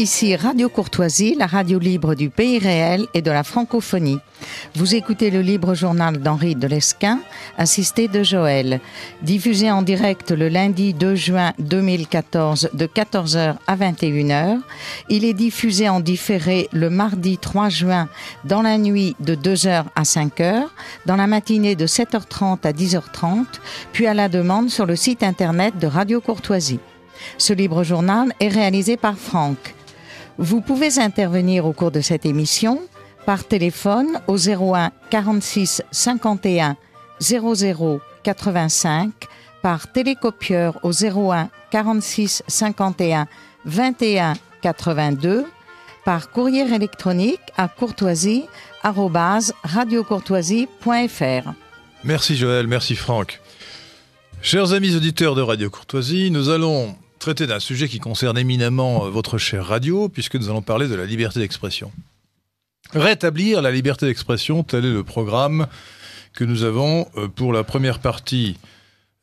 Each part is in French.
ici Radio Courtoisie, la radio libre du pays réel et de la francophonie. Vous écoutez le libre journal d'Henri de Lesquin, assisté de Joël. Diffusé en direct le lundi 2 juin 2014 de 14h à 21h. Il est diffusé en différé le mardi 3 juin dans la nuit de 2h à 5h, dans la matinée de 7h30 à 10h30, puis à la demande sur le site internet de Radio Courtoisie. Ce libre journal est réalisé par Franck. Vous pouvez intervenir au cours de cette émission par téléphone au 01 46 51 00 85, par télécopieur au 01 46 51 21 82, par courrier électronique à courtoisie Merci Joël, merci Franck. Chers amis auditeurs de Radio Courtoisie, nous allons traiter d'un sujet qui concerne éminemment euh, votre chère radio, puisque nous allons parler de la liberté d'expression. Rétablir la liberté d'expression, tel est le programme que nous avons euh, pour la première partie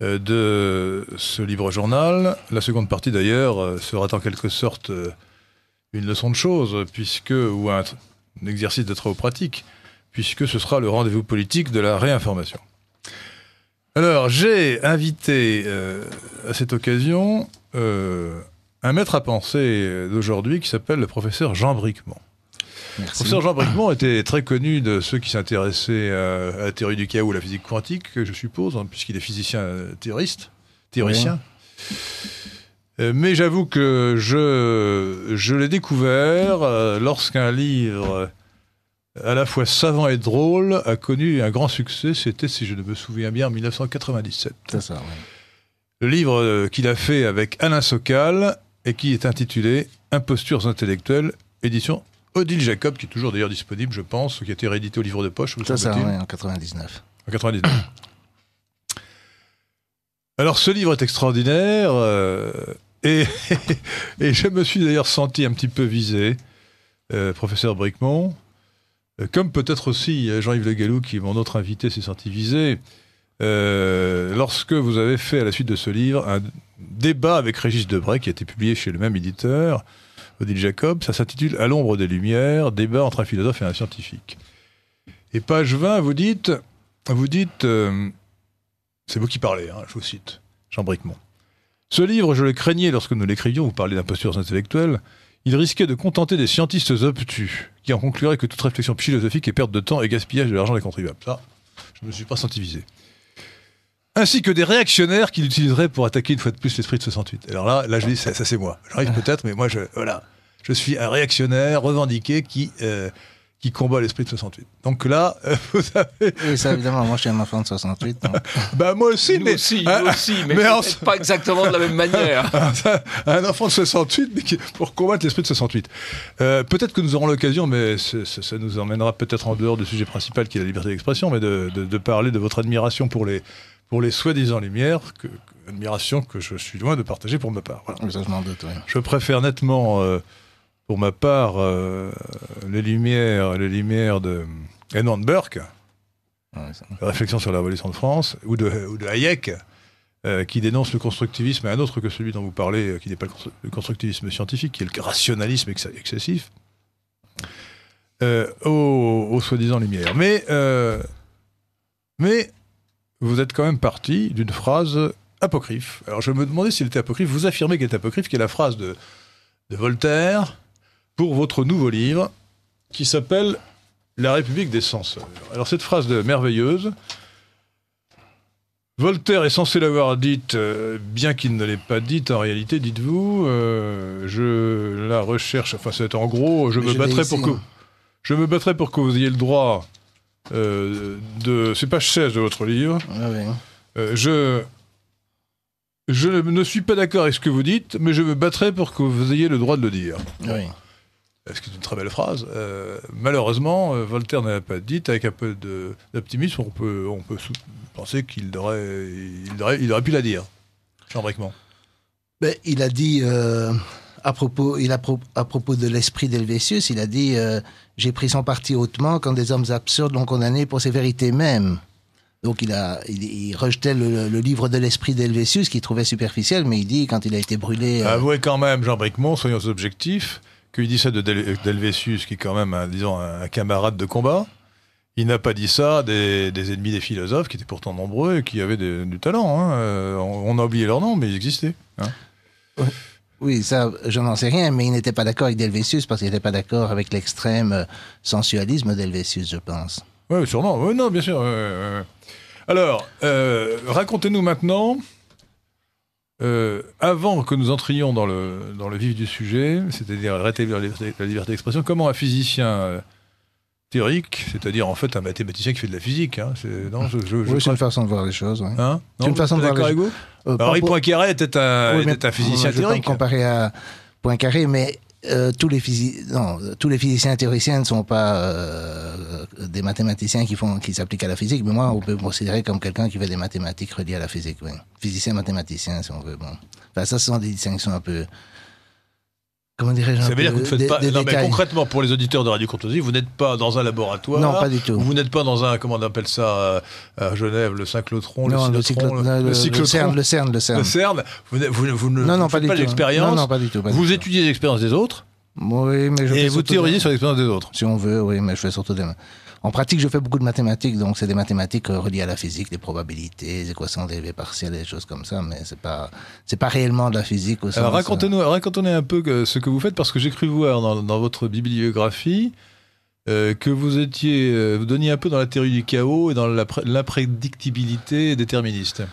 euh, de ce livre journal. La seconde partie, d'ailleurs, sera en quelque sorte une leçon de choses, puisque, ou un, exercice de travaux pratiques, puisque ce sera le rendez-vous politique de la réinformation. Alors, j'ai invité à cette occasion euh, un maître à penser d'aujourd'hui qui s'appelle le professeur Jean Bricmont. Le professeur Jean Bricmont était très connu de ceux qui s'intéressaient à, la théorie du chaos, à la physique quantique, je suppose, hein, puisqu'il est physicien théoriste, théoricien. Euh, mais j'avoue que je, je l'ai découvert euh, lorsqu'un livre à la fois savant et drôle a connu un grand succès. C'était, si je ne me souviens bien, 1997. C'est ça, oui le livre euh, qu'il a fait avec Alain Socal et qui est intitulé Impostures intellectuelles, édition Odile Jacob, qui est toujours d'ailleurs disponible, je pense, qui a été réédité au livre de poche. Ça, ça, en 99. En 99. Alors, ce livre est extraordinaire euh, et, je me suis d'ailleurs senti un petit peu visé, euh, professeur Bricmont, comme peut-être aussi Jean-Yves Le Gallou, qui est mon autre invité, s'est senti visé. Euh, lorsque vous avez fait, à la suite de ce livre, un débat avec Régis Debray, qui a été publié chez le même éditeur, Odile Jacob, ça s'intitule À l'ombre des Lumières, débat entre un philosophe et un scientifique. Et page 20, vous dites, vous dites euh, c'est vous qui parlez, hein, je vous cite, Jean Bricmont. Ce livre, je le craignais lorsque nous l'écrivions, vous parlez d'impostures intellectuelles, il risquait de contenter des scientistes obtus, qui en concluraient que toute réflexion philosophique est perte de temps et gaspillage de l'argent des contribuables. Ça, je ne me suis pas senti ainsi que des réactionnaires qui l'utiliseraient pour attaquer une fois de plus l'esprit de 68. Alors là, là je dis, ça, c'est moi. J'arrive peut-être, mais moi, je, voilà, je suis un réactionnaire revendiqué qui, euh, qui combat l'esprit de 68. Donc là, euh, vous avez... Oui, ça évidemment, moi je suis un enfant de 68. bah moi aussi, mais... Aussi, hein, mais, pas exactement de la même manière. un enfant de 68, mais pour combattre l'esprit de 68. Euh, peut-être que nous aurons l'occasion, mais ça, nous emmènera peut-être en dehors du sujet principal qui est la liberté d'expression, mais de, de parler de votre admiration pour les pour les soi-disant lumières, que, admiration que je suis loin de partager pour ma part. Voilà. je, je préfère nettement, euh, pour ma part, euh, les lumières, les lumières de Edmund Burke, ah Réflexion sur la révolution de France, ou de, de Hayek, euh, qui dénonce le constructivisme, et un autre que celui dont vous parlez, qui n'est pas le constructivisme scientifique, qui est le rationalisme excessif, aux, aux soi-disant lumières. Mais, mais vous êtes quand même parti d'une phrase apocryphe. Alors je me demandais s'il était apocryphe. Vous affirmez qu'elle est apocryphe, qui est la phrase de, Voltaire pour votre nouveau livre qui s'appelle La République des censeurs. Alors cette phrase de merveilleuse. Voltaire est censé l'avoir dite, euh, bien qu'il ne l'ait pas dite en réalité, dites-vous. Euh, je la recherche, enfin c'est en gros, je me pour hein. Je me battrai pour que vous ayez le droit euh, de. C'est page 16 de votre livre. Ah hein. euh, je. Je ne suis pas d'accord avec ce que vous dites, mais je me battrai pour que vous ayez le droit de le dire. Oui. Euh, ce qui est une très belle phrase. malheureusement, Voltaire n'a pas dit Avec un peu d'optimisme, on peut, on peut penser qu'il aurait, il aurait, il aurait, pu la dire, chambriquement. mais ben, il a dit à propos, il a à propos de l'esprit d'Helvétius, il a dit euh, J'ai pris son parti hautement quand des hommes absurdes l'ont condamné pour ses vérités mêmes. Donc il, a, il, rejetait le, livre de l'esprit d'Helvétius qu'il trouvait superficiel, mais il dit quand il a été brûlé. Euh, Avouez quand même, Jean Bricmont, soyons objectifs, qu'il dit ça de d'Helvétius, qui est quand même un, disons, un camarade de combat. Il n'a pas dit ça des, ennemis des philosophes, qui étaient pourtant nombreux et qui avaient du talent. Hein. Euh, on, a oublié leur nom, mais ils existaient. Hein. Oui, ça, je n'en sais rien, mais il n'était pas d'accord avec Delvétius parce qu'il n'était pas d'accord avec l'extrême euh, sensualisme d'Helvétius, je pense. Oui, sûrement. Oui, non, bien sûr. Euh, euh. alors, racontez-nous maintenant, avant que nous entrions dans le, dans le vif du sujet, c'est-à-dire rétablir la liberté d'expression, comment un physicien théorique, c'est-à-dire en fait un mathématicien qui fait de la physique. Hein. C'est, je, oui, c'est une façon de voir les choses. Hein, une façon de voir euh, Henri Poincaré était un, physicien théorique. Je ne pas me comparer à Poincaré, mais euh, tous, les physiciens, non, tous les physiciens théoriciens ne sont pas euh, des mathématiciens qui, font, qui s'appliquent à la physique, mais moi, on peut me considérer comme quelqu'un qui fait des mathématiques reliées à la physique. Physicien, mathématicien, si on veut. Bon. Enfin, ça, ce sont des distinctions un peu Comment dirais-je Ça veut dire que vous ne faites pas. non, mais concrètement, pour les auditeurs de Radio Courtoisie, vous n'êtes pas dans un laboratoire. Non, pas du tout. Vous n'êtes pas dans un, comment on appelle ça euh, à Genève, le cyclotron, non, le, cyclotron, le, le, CERN, le CERN, le CERN. Vous, ne faites pas, d'expérience. l'expérience. Non, non, pas du tout. vous étudiez l'expérience des autres. Oui, mais je et vous théorisez sur l'expérience des autres. Si on veut, oui, mais je fais surtout des mains. En pratique, je fais beaucoup de mathématiques, donc c'est des mathématiques euh, reliées à la physique, des probabilités, les équations dérivées partielles, des choses comme ça, mais c'est pas c'est pas réellement de la physique. Au Alors euh, racontez-nous, un peu euh, ce que vous faites, parce que j'ai cru voir dans, votre bibliographie que vous étiez, vous donniez un peu dans la théorie du chaos et dans l'imprédictibilité déterministe.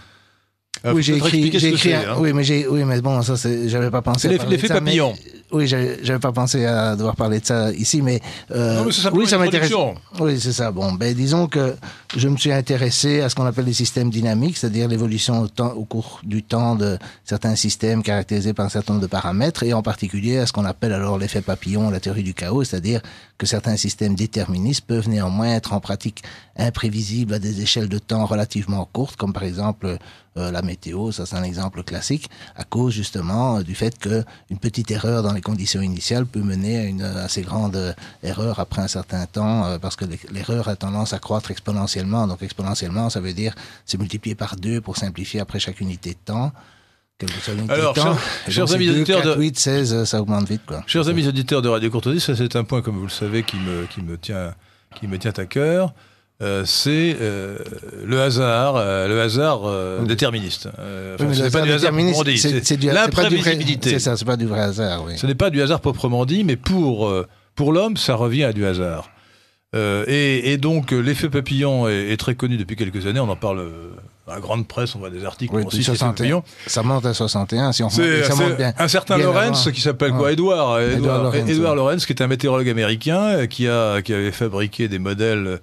Ah, oui, j'ai écrit, écrit hein. oui, mais j'ai, oui, mais bon, ça, j'avais pas pensé. L'effet papillon. oui, j'avais pas pensé à devoir parler de ça ici, mais, euh, non, mais ça oui, ça m'intéresse. Oui, c'est ça. Bon, ben disons que je me suis intéressé à ce qu'on appelle les systèmes dynamiques, c'est-à-dire l'évolution au, temps, au cours du temps de certains systèmes caractérisés par un certain nombre de paramètres, et en particulier à ce qu'on appelle alors l'effet papillon, la théorie du chaos, c'est-à-dire que certains systèmes déterministes peuvent néanmoins être en pratique imprévisibles à des échelles de temps relativement courtes, comme par exemple euh, la météo, ça c'est un exemple classique, à cause justement euh, du fait qu'une petite erreur dans les conditions initiales peut mener à une euh, assez grande erreur après un certain temps, parce que l'erreur a tendance à croître exponentiellement. Donc exponentiellement, ça veut dire c'est multiplié par deux pour simplifier après chaque unité de temps. Alors, chers, amis auditeurs de 8, ça augmente vite quoi. Chers amis auditeurs de Radio Courtoisie, ça c'est un point comme vous le savez qui me qui me tient qui me tient à cœur. Euh, c'est euh, le hasard, euh, le hasard déterministe. C'est pas du hasard proprement dit. C'est ça, c'est pas du vrai hasard. Oui. Ce n'est pas du hasard proprement dit, mais pour, pour l'homme, ça revient à du hasard. et, donc l'effet papillon est, très connu depuis quelques années. On en parle à la grande presse, on voit des articles. 61, ça monte à 61, si on ça monte bien, Un certain Lorenz qui s'appelle quoi Édouard Edouard, Lorenz, qui est un météorologue américain qui, a, qui avait fabriqué des modèles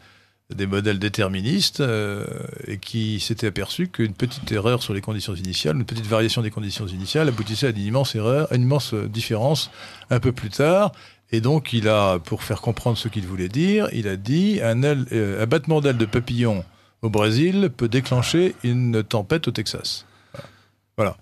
des modèles déterministes euh, et qui s'était aperçu qu'une petite erreur sur les conditions initiales, une petite variation des conditions initiales aboutissait à une immense erreur, une immense euh, différence un peu plus tard. Et donc, il a, pour faire comprendre ce qu'il voulait dire, il a dit un, euh, battement d'aile de papillon au Brésil peut déclencher une tempête au Texas. Voilà.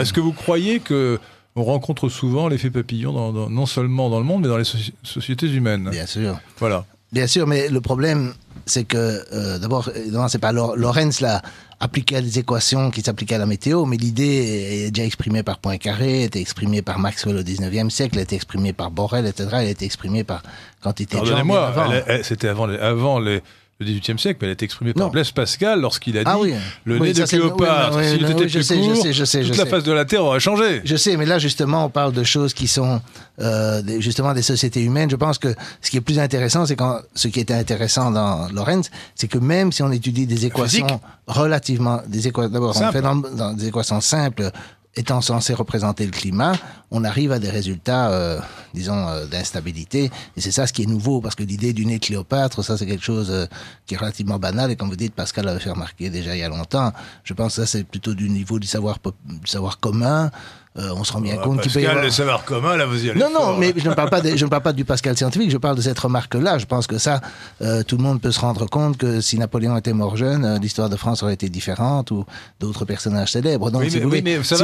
Est-ce que vous croyez que on rencontre souvent l'effet papillon non seulement dans le monde, mais dans les sociétés humaines Bien sûr. Voilà. Bien sûr, mais le problème, c'est que, euh, d'abord, non, c'est pas Lorenz, là, appliqué à des équations qui s'appliquaient à la météo, mais l'idée est déjà exprimée par Poincaré, était exprimée par Maxwell au 19e siècle, était exprimée par Borel, etc., elle était exprimée par quantité de Jean. Pardonnez-moi, c'était avant les, avant les le XVIIIe siècle, elle a été exprimée par Blaise Pascal lorsqu'il a ah dit le nez de Cléopâtre, s'il était plus court, toute la face de la Terre aurait changé. Je sais, mais là justement, on parle de choses qui sont euh, justement des sociétés humaines. Je pense que ce qui est plus intéressant, c'est quand ce qui était intéressant dans Lorenz, c'est que même si on étudie des équations relativement, des d'abord on fait dans des équations simples étant censé représenter le climat, on arrive à des résultats, euh, disons, euh, d'instabilité. Et c'est ça ce qui est nouveau, parce que l'idée du nez Cléopâtre, ça c'est quelque chose euh, qui est relativement banal. Et comme vous dites, Pascal l'avait fait remarquer déjà il y a longtemps. Je pense que ça c'est plutôt du niveau du savoir, du savoir commun. Euh, on se rend bien euh, compte qu'il peut y avoir... le savoir commun, là, vous y allez Non, non, mais je ne, parle pas je ne parle pas du Pascal scientifique, je parle de cette remarque-là. Je pense que ça, euh, tout le monde peut se rendre compte que si Napoléon était mort jeune, l'histoire de France aurait été différente ou d'autres personnages célèbres. Donc, si vous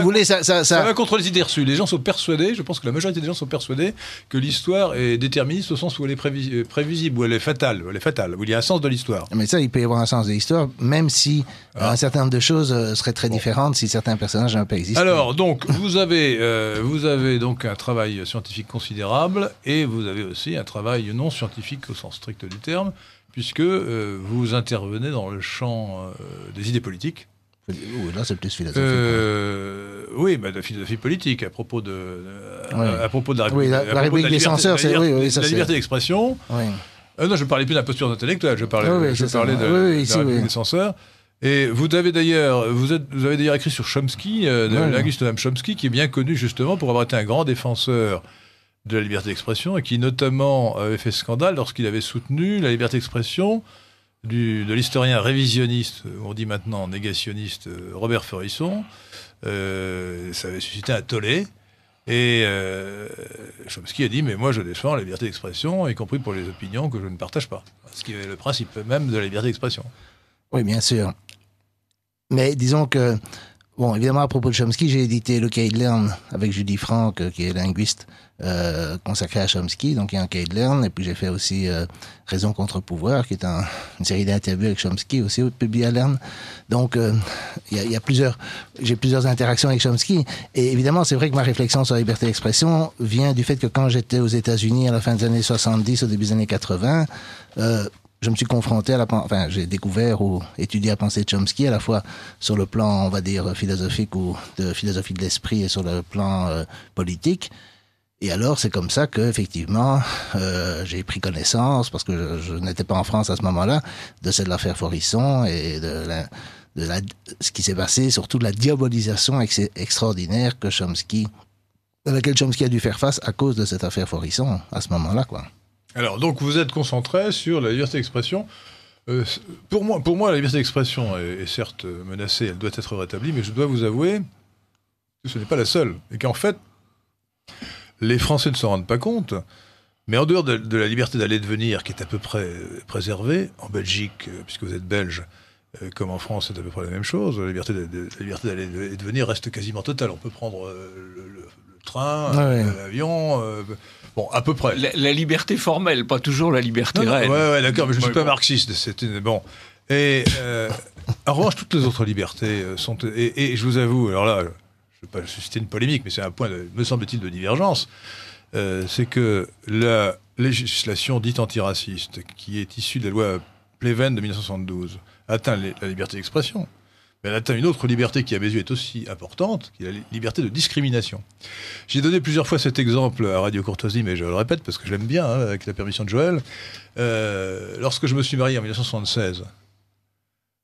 voulez, ça, va, contre les idées reçues. Les gens sont persuadés, je pense que la majorité des gens sont persuadés que l'histoire est déterministe au sens où elle est prévisible, où elle est fatale, où est fatale, il y a un sens de l'histoire. Mais ça, il peut y avoir un sens de l'histoire, même si ah. un certain nombre de choses seraient très différentes si certains personnages n'avaient pas existé. Alors, donc, vous euh, vous avez donc un travail scientifique considérable et vous avez aussi un travail non scientifique au sens strict du terme, puisque euh, vous intervenez dans le champ euh, des idées politiques. Là, c'est plus philosophique. oui, bah, de la philosophie politique à propos de, à, propos de la, oui, des censeurs, c'est la liberté d'expression. non, je ne parlais plus d'imposture intellectuelle, je parlais, je de, la République des censeurs. Et vous avez d'ailleurs, vous, avez écrit sur Chomsky, euh, de Mme Chomsky, qui est bien connu justement pour avoir été un grand défenseur de la liberté d'expression et qui notamment avait fait scandale lorsqu'il avait soutenu la liberté d'expression de l'historien révisionniste, on dit maintenant négationniste, euh, Robert Ferrisson. Euh, ça avait suscité un tollé. Et euh, Chomsky a dit Mais moi, je défends la liberté d'expression, y compris pour les opinions que je ne partage pas. Ce qui est le principe même de la liberté d'expression. Oui, bien sûr. Mais disons que, bon, évidemment, à propos de Chomsky, j'ai édité Le Cahier de avec Judy Franck, euh, qui est linguiste euh, consacré à Chomsky, donc il y a un cahier de et puis j'ai fait aussi euh, Raison contre pouvoir, qui est un, une série d'interviews avec Chomsky, aussi publié à Learn. Donc euh, il y, y, a, plusieurs, j'ai plusieurs interactions avec Chomsky, et évidemment c'est vrai que ma réflexion sur la liberté d'expression vient du fait que quand j'étais aux États-Unis à la fin des années 70, au début des années 80, je me suis confronté à la, enfin, j'ai découvert ou étudié à penser Chomsky à la fois sur le plan, on va dire, philosophique ou de philosophie de l'esprit et sur le plan euh, politique. Et alors, c'est comme ça que, effectivement, euh, j'ai pris connaissance, parce que je, n'étais pas en France à ce moment-là, de cette affaire Forisson et de, ce qui s'est passé, surtout de la diabolisation extraordinaire que Chomsky, à laquelle Chomsky a dû faire face à cause de cette affaire Forisson à ce moment-là, quoi. Alors, donc, vous êtes concentré sur la liberté d'expression. Euh, pour, moi, pour moi, la liberté d'expression est, certes menacée, elle doit être rétablie, mais je dois vous avouer que ce n'est pas la seule. Et qu'en fait, les Français ne s'en rendent pas compte, mais en dehors de, la liberté d'aller et de venir, qui est à peu près préservée, en Belgique, euh, puisque vous êtes belge, euh, comme en France, c'est à peu près la même chose. La liberté d'aller et de venir reste quasiment totale. On peut prendre le, train, ah l'avion, Bon, à peu près. La, liberté formelle, pas toujours la liberté réelle. Ouais, ouais, d'accord, mais je ne suis pas marxiste. C'est Bon. Et euh, en revanche, toutes les autres libertés euh, sont. Et, je vous avoue, alors là, je ne vais pas susciter une polémique, mais c'est un point, me semble-t-il, de divergence. Euh, c'est que la législation dite antiraciste, qui est issue de la loi Pleven de 1972, atteint la liberté d'expression mais elle atteint une autre liberté qui, à mes yeux, est aussi importante, qui est la liberté de discrimination. J'ai donné plusieurs fois cet exemple à Radio Courtoisie, mais je le répète parce que je l'aime bien, hein, avec la permission de Joël. Euh, lorsque je me suis marié en 1976,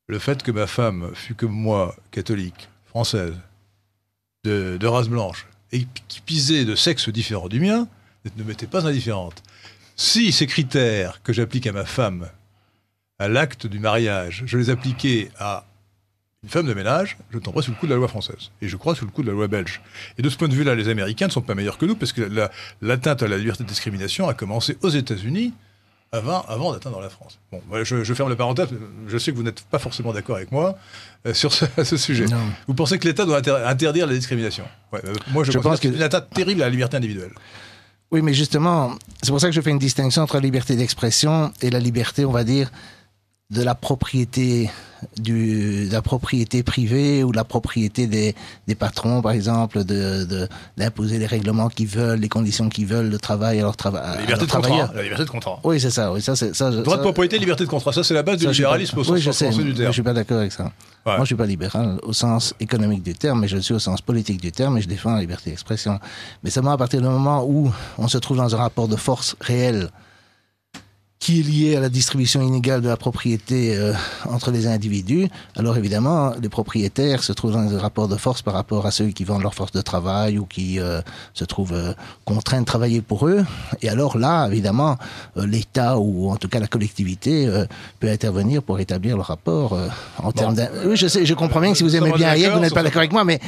le fait que ma femme fût comme moi, catholique, française, de, de race blanche, et qui pisait de sexe différent du mien, ne m'était pas indifférente. Si ces critères que j'applique à ma femme, à l'acte du mariage, je les appliquais à une femme de ménage, je tomberai sous le coup de la loi française. Et je crois sous le coup de la loi belge. Et de ce point de vue-là, les Américains ne sont pas meilleurs que nous, parce que l'atteinte à la liberté de discrimination a commencé aux États-Unis avant, avant d'atteindre la France. Bon, je, ferme la parenthèse, je sais que vous n'êtes pas forcément d'accord avec moi euh, sur ce, sujet. Vous pensez que l'État doit interdire la discrimination euh, Moi, je, je pense que c'est une atteinte terrible à la liberté individuelle. Oui, mais justement, c'est pour ça que je fais une distinction entre la liberté d'expression et la liberté, on va dire, de la propriété du, de la propriété privée ou la propriété des, des patrons, par exemple, d'imposer de, d'imposer les règlements qu'ils veulent, les conditions qu'ils veulent, le travail à leur, travail, la liberté de Contrat, la liberté de contrat. Oui, c'est ça. Oui, ça, c'est ça Droit de propriété, liberté de contrat. Ça, c'est la base du libéralisme aussi. au sens, oui, je sais, du terme. Je suis pas d'accord avec ça. Moi, je suis pas libéral au sens économique du terme, mais je suis au sens politique du terme et je défends la liberté d'expression. Mais seulement à partir du moment où on se trouve dans un rapport de force réel qui est lié à la distribution inégale de la propriété euh, entre les individus. Alors évidemment, les propriétaires se trouvent dans un rapport de force par rapport à ceux qui vendent leur force de travail ou qui euh, se trouvent euh, contraints de travailler pour eux. Et alors là, évidemment, l'État ou en tout cas la collectivité peut intervenir pour établir le rapport en termes d'un... Oui, je sais, je comprends bien que si vous aimez bien Hayek, vous n'êtes pas d'accord avec moi, mais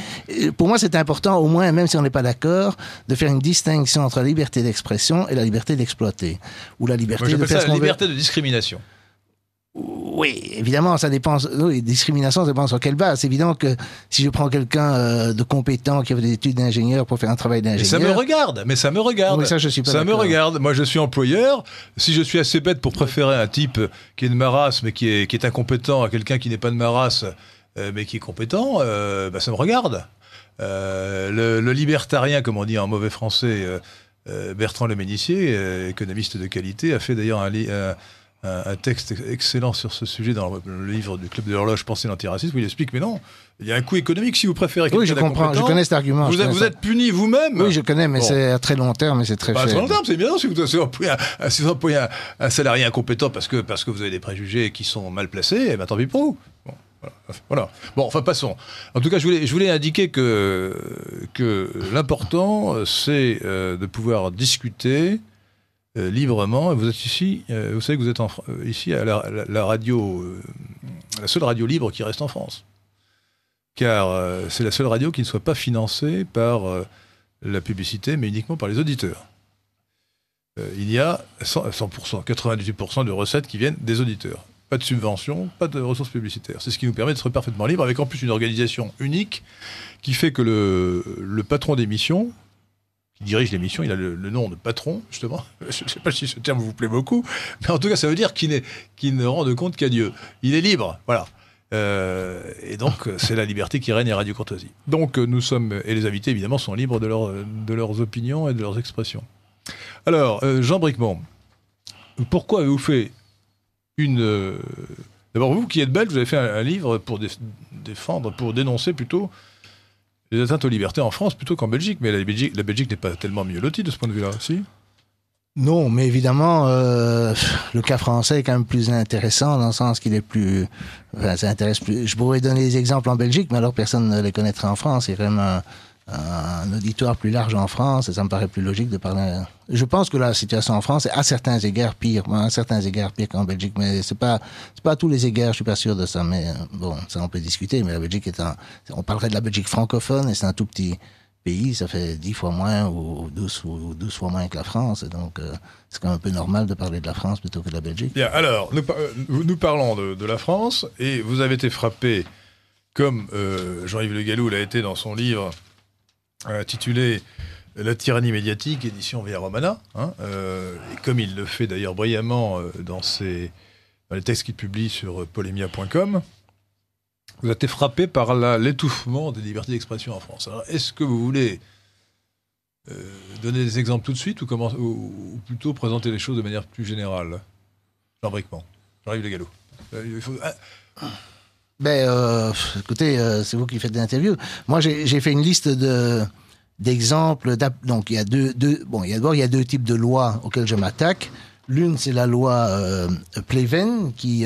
pour moi c'est important, au moins, même si on n'est pas d'accord, de faire une distinction entre la liberté d'expression et la liberté d'exploiter. Ou la liberté de la liberté de discrimination. Oui, évidemment, ça dépend. Oui, discrimination, ça dépend sur quelle base. C'est évident que si je prends quelqu'un euh, de compétent qui a fait des études d'ingénieur pour faire un travail d'ingénieur. Ça me regarde, mais ça me regarde. ça, je suis ça me regarde. Moi, je suis employeur. Si je suis assez bête pour préférer un type qui est de ma race, mais qui est, incompétent, à quelqu'un qui n'est pas de ma race, euh, mais qui est compétent, euh, bah, ça me regarde. le, libertarien, comme on dit en mauvais français, euh, Bertrand Leménissier, euh, économiste de qualité, a fait d'ailleurs un, texte excellent sur ce sujet dans le livre du Club de l'horloge pensée l'antiracisme, où il explique, mais non, il y a un coût économique si vous préférez. Oui, je comprends, je connais cet argument. Vous, êtes puni vous-même. Oui, je connais, mais c'est à très long terme et c'est très cher. À très long terme, c'est bien si vous, si un, salarié incompétent parce que, parce que vous avez des préjugés qui sont mal placés, Et eh bien, tant pis pour vous. Voilà. Bon, enfin, passons. En tout cas, je voulais, indiquer que, l'important, c'est euh, de pouvoir discuter euh, librement. Vous êtes ici, euh, vous savez que vous êtes ici à la, radio, la seule radio libre qui reste en France. Car c'est la seule radio qui ne soit pas financée par la publicité, mais uniquement par les auditeurs. il y a 100%, 98% de recettes qui viennent des auditeurs pas de subventions, pas de ressources publicitaires. C'est ce qui nous permet d'être parfaitement libre, avec en plus une organisation unique qui fait que le, patron d'émission, qui dirige l'émission, il a le, nom de patron, justement. Je ne sais pas si ce terme vous plaît beaucoup, mais en tout cas, ça veut dire qu'il ne rend compte qu'à Dieu. Il est libre, voilà. Euh, et donc, c'est la liberté qui règne à Radio Courtoisie. Donc, nous sommes, et les invités, évidemment, sont libres de, leurs opinions et de leurs expressions. Alors, euh, Jean Bricmont, pourquoi avez-vous fait une. Euh, d'abord, vous qui êtes belge, vous avez fait un, livre pour défendre, pour dénoncer plutôt les atteintes aux libertés en France plutôt qu'en Belgique. Mais la Belgique, la n'est pas tellement mieux lotie de ce point de vue-là, aussi Non, mais évidemment, euh, le cas français est quand même plus intéressant dans le sens qu'il est plus. ça intéresse plus. Je pourrais donner des exemples en Belgique, mais alors personne ne les connaîtrait en France. C'est vraiment un auditoire plus large en France, et ça me paraît plus logique de parler. Je pense que la situation en France est à certains égards pire, à certains égards pire qu'en Belgique, mais c'est pas c'est pas à tous les égards, je suis pas sûr de ça, mais euh, bon, ça on peut discuter. Mais la Belgique est un, on parlerait de la Belgique francophone et c'est un tout petit pays, ça fait dix fois moins ou 12, ou fois moins que la France. Et donc, euh, c'est quand même un peu normal de parler de la France plutôt que de la Belgique. Bien, alors, nous, euh, parlons de, la France et vous avez été frappé, comme Jean-Yves Le Gallou l'a été dans son livre euh, intitulé La tyrannie médiatique, édition Via Romana, hein, euh, et comme il le fait d'ailleurs brillamment euh, dans, ses, les textes qu'il publie sur polémia.com, vous avez été frappé par l'étouffement des libertés d'expression en France. Alors, est-ce que vous voulez donner des exemples tout de suite ou, ou, plutôt présenter les choses de manière plus générale Jean briquement, Le galop. Ben, euh, écoutez, euh, c'est vous qui faites des interviews. Moi, j'ai fait une liste de d'exemples. Donc, il y a deux, deux bon, il y a d'abord il y a deux types de lois auxquelles je m'attaque. L'une, c'est la loi euh, Pleven qui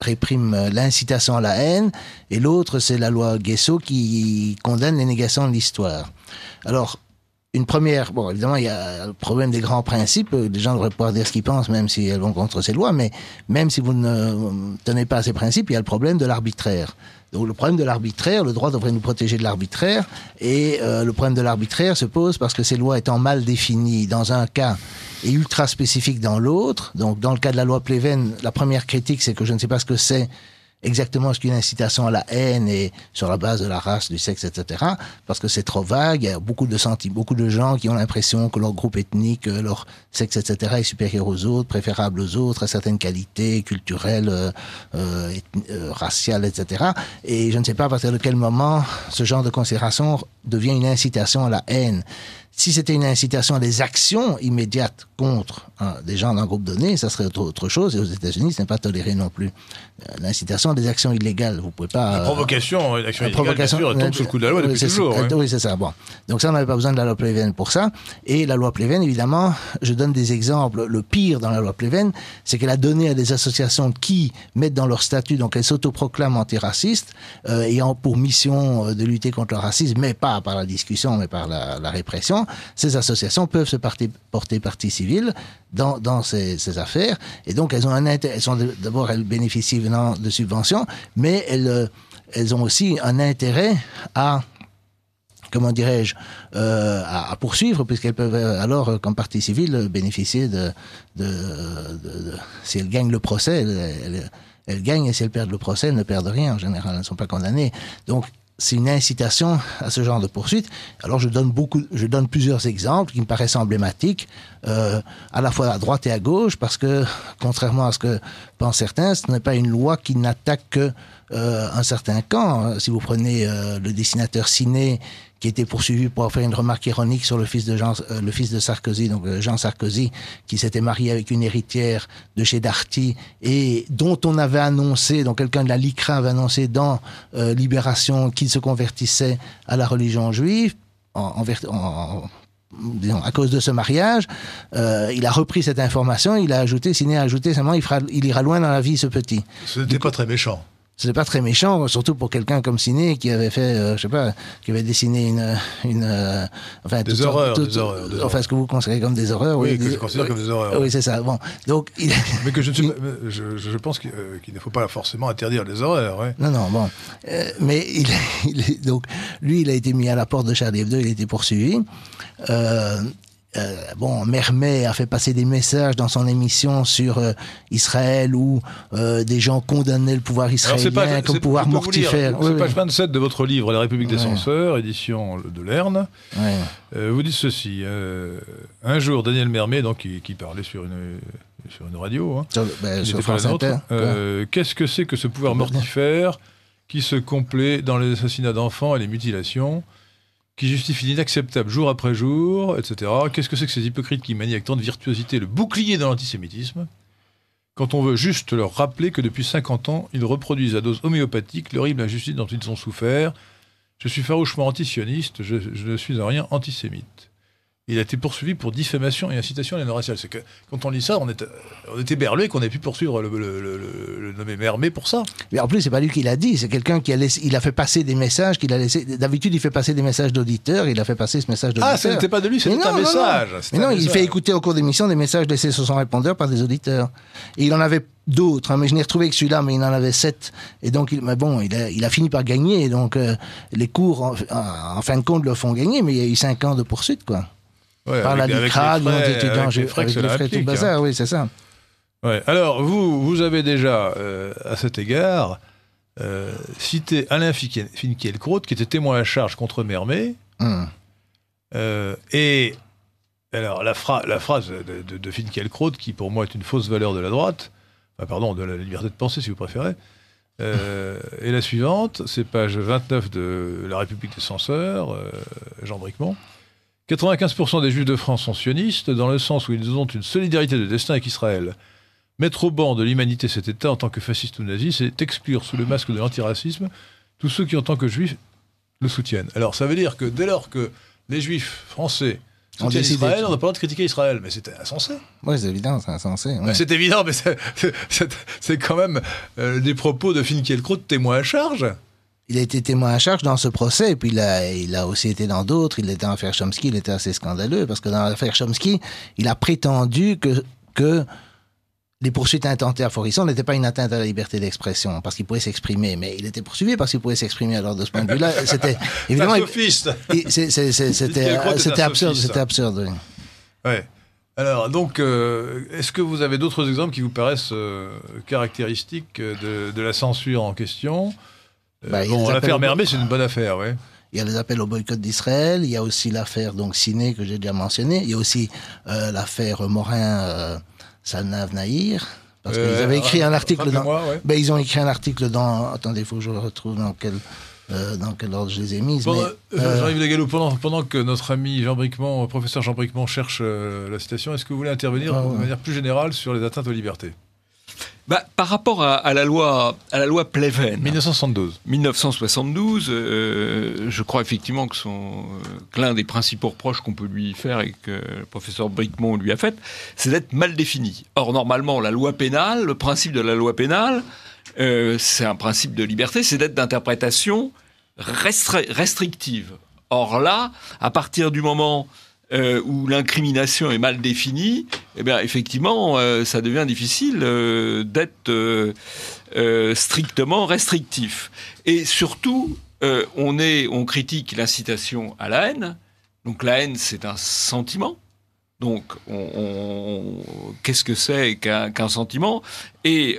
réprime l'incitation à la haine, et l'autre, c'est la loi Guesso qui condamne les négations de l'histoire. Alors, une première, bon, évidemment, il y a le problème des grands principes. Euh, les gens devraient pouvoir dire ce qu'ils pensent, même si elles vont contre ces lois. Mais même si vous ne tenez pas à ces principes, il y a le problème de l'arbitraire. Donc le problème de l'arbitraire, le droit devrait nous protéger de l'arbitraire, et euh, le problème de l'arbitraire se pose parce que ces lois étant mal définies dans un cas et ultra spécifiques dans l'autre, donc dans le cas de la loi Pleven, la première critique c'est que je ne sais pas ce que c'est, exactement ce qu'une incitation à la haine et sur la base de la race, du sexe, etc. Parce que c'est trop vague. Il y a beaucoup de beaucoup de gens qui ont l'impression que leur groupe ethnique, euh, leur sexe, etc. est supérieur aux autres, préférable aux autres, à certaines qualités culturelles, euh, euh, raciales, etc. Et je ne sais pas à partir de quel moment ce genre de considération devient une incitation à la haine si c'était une incitation à des actions immédiates contre hein, des gens d'un groupe donné, ça serait autre chose. Et aux États-Unis, ce n'est pas toléré non plus l'incitation à des actions illégales. Vous pouvez pas. La euh, provocation, l'action hein, provocation, tombe euh, sous le coup de la loi depuis toujours. Hein. c'est ça. Bon. Donc ça, on n'avait pas besoin de la loi Pleven pour ça. Et la loi Pleven, évidemment, je donne des exemples. Le pire dans la loi Pleven, c'est qu'elle a donné à des associations qui mettent dans leur statut, donc elles s'autoproclament antiracistes, euh, ayant pour mission de lutter contre le racisme, mais pas par la discussion, mais par la, répression, ces associations peuvent se porter partie civile dans, dans ces, ces, affaires. Et donc, elles ont un intérêt. D'abord, elles bénéficient de subventions, mais elles, euh, elles ont aussi un intérêt à comment dirais-je, euh, à, poursuivre, puisqu'elles peuvent euh, alors, comme partie civile, bénéficier de, de, si elles gagnent le procès, elles, elles, elles, gagnent, et si elles perdent le procès, elles ne perdent rien en général, elles ne sont pas condamnées. Donc, c'est une incitation à ce genre de poursuite. Alors je donne beaucoup, je donne plusieurs exemples qui me paraissent emblématiques, euh, à la fois à droite et à gauche, parce que contrairement à ce que pensent certains, ce n'est pas une loi qui n'attaque que euh, un certain camp. Si vous prenez euh, le dessinateur Ciné qui était poursuivi pour faire une remarque ironique sur le fils de, Jean, euh, le fils de Sarkozy, donc euh, Jean Sarkozy, qui s'était marié avec une héritière de chez Darty et dont on avait annoncé, dont quelqu'un de la LICRA avait annoncé dans euh, Libération qu'il se convertissait à la religion juive, en, à cause de ce mariage, il a repris cette information, il a ajouté, Siné ajouté, seulement il, il ira loin dans la vie, ce petit. Ce n'était pas très méchant c'est pas très méchant, surtout pour quelqu'un comme Ciné qui avait fait, euh, je sais pas, qui avait dessiné une, euh, enfin des horreurs, des horreurs, enfin ce que vous considérez comme des horreurs, oui, oui que je considère comme des horreurs, oui c'est ça. Bon, donc mais que je, suis, je, pense euh, qu'il ne faut pas forcément interdire les horreurs. Non non bon, mais il, il, donc lui il a été mis à la porte de Charlie Hebdo, il a été poursuivi. Euh, bon, Mermet a fait passer des messages dans son émission sur euh, Israël où euh, des gens condamnaient le pouvoir israélien comme pouvoir mortifère. page 27 de votre livre, La République des censeurs, édition de Lerne. vous dites ceci. un jour, Daniel Mermet, donc, qui, parlait sur une, sur une radio, hein, ben, qu'est-ce que c'est que ce pouvoir mortifère qui se complaît dans les assassinats d'enfants et les mutilations qui justifie l'inacceptable jour après jour, etc. Qu'est-ce que c'est que ces hypocrites qui manient avec tant de virtuosité le bouclier dans l'antisémitisme quand on veut juste leur rappeler que depuis 50 ans, ils reproduisent à dose homéopathique l'horrible injustice dont ils ont souffert. Je suis farouchement antisioniste, je ne suis en rien antisémite. Il a été poursuivi pour diffamation et incitation à la raciale. C'est que quand on lit ça, on, est, on était berlué qu'on ait pu poursuivre le, le, le, le nommé pour ça. Mais en plus, c'est pas lui qui l'a dit. C'est quelqu'un qui a laissé, il a fait passer des messages qu'il a laissé. D'habitude, il fait passer des messages d'auditeurs. Il a fait passer ce message d'auditeurs Ah, ce n'était pas de lui, c'était un message. Mais non. il fait écouter au cours d'émission des messages laissés sur son répondeur par des auditeurs. Et il en avait d'autres, hein, mais je n'ai retrouvé que celui-là, mais il en avait sept. Et donc, il, mais bon, il a, il a fini par gagner. Donc, euh, les cours, en, en, fin de compte, le font gagner, mais il y a eu cinq ans de poursuite, quoi par avec, la décrade, ah, les frais, tout bazar, hein. oui, c'est ça. Alors, vous, vous avez déjà, euh, à cet égard, euh, cité Alain Finkielkraut, qui était témoin à charge contre Mermet. Hum. Euh, et alors, la, phrase de, Finkel de Finkielkraut, qui pour moi est une fausse valeur de la droite, pardon, de la liberté de penser, si vous préférez, est la suivante, c'est page 29 de La République des censeurs, Jean Bricmont. 95% des Juifs de France sont sionistes, dans le sens où ils ont une solidarité de destin avec Israël. Mettre au banc de l'humanité cet État en tant que fasciste ou nazi, c'est exclure sous le masque de l'antiracisme tous ceux qui, en tant que Juifs, le soutiennent. Alors ça veut dire que dès lors que les Juifs français soutiennent Israël, on n'a pas le droit de critiquer Israël, mais c'est insensé. Oui, c'est évident, c'est insensé. Bah, c'est évident, mais c'est quand même euh, des propos de Finkielkraut témoin à charge il a été témoin à charge dans ce procès, et puis il a, aussi été dans d'autres. Il était dans l'affaire Chomsky, il était assez scandaleux, parce que dans l'affaire Chomsky, il a prétendu que, que les poursuites intentées à Forisson n'étaient pas une atteinte à la liberté d'expression, parce qu'il pouvait s'exprimer. Mais il était poursuivi parce qu'il pouvait s'exprimer. Alors, de ce point de vue-là, c'était évidemment. C'était absurde. C'était absurde, Alors, donc, euh, est-ce que vous avez d'autres exemples qui vous paraissent euh, caractéristiques de, la censure en question euh, bah, bon, l'affaire Mermet, c'est une bonne affaire, oui. Il y a les appels au boycott d'Israël, il y a aussi l'affaire donc Ciné que j'ai déjà mentionné, il y a aussi euh, l'affaire Morin euh, Salnav Nahir parce qu'ils euh, avaient écrit un article dans ben, ils ont écrit un article dans attendez, faut que je le retrouve dans quel dans quel ordre je les ai mises. J'arrive euh, jean pendant, que notre ami Jean Briquement, professeur Jean Briquement cherche la citation, est-ce que vous voulez intervenir ah, de manière plus générale sur les atteintes aux libertés bah, par rapport à, la loi, à la loi Pleven. 1972. 1972, euh, je crois effectivement que, euh, l'un des principaux reproches qu'on peut lui faire et que le professeur Bricmont lui a fait, c'est d'être mal défini. Or, normalement, la loi pénale, le principe de la loi pénale, euh, c'est un principe de liberté, c'est d'être d'interprétation restrictive. Or là, à partir du moment euh, où l'incrimination est mal définie, eh bien, effectivement, euh, ça devient difficile euh, d'être strictement restrictif. Et surtout, on, on critique l'incitation à la haine. Donc la haine, c'est un sentiment. Donc, qu'est-ce que c'est qu'un sentiment Et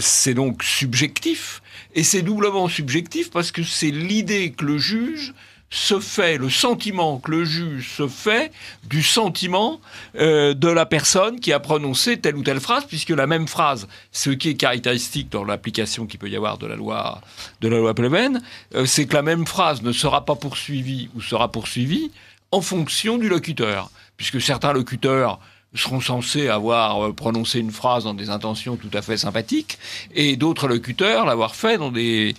c'est donc subjectif. Et c'est doublement subjectif parce que c'est l'idée que le juge se fait, le sentiment que le juge se fait du sentiment euh, de la personne qui a prononcé telle ou telle phrase, puisque la même phrase, ce qui est caractéristique dans l'application qu'il peut y avoir de la loi de la loi euh, c'est que la même phrase ne sera pas poursuivie ou sera poursuivie en fonction du locuteur, puisque certains locuteurs seront censés avoir euh, prononcé une phrase dans des intentions tout à fait sympathiques, et d'autres locuteurs l'avoir fait dans des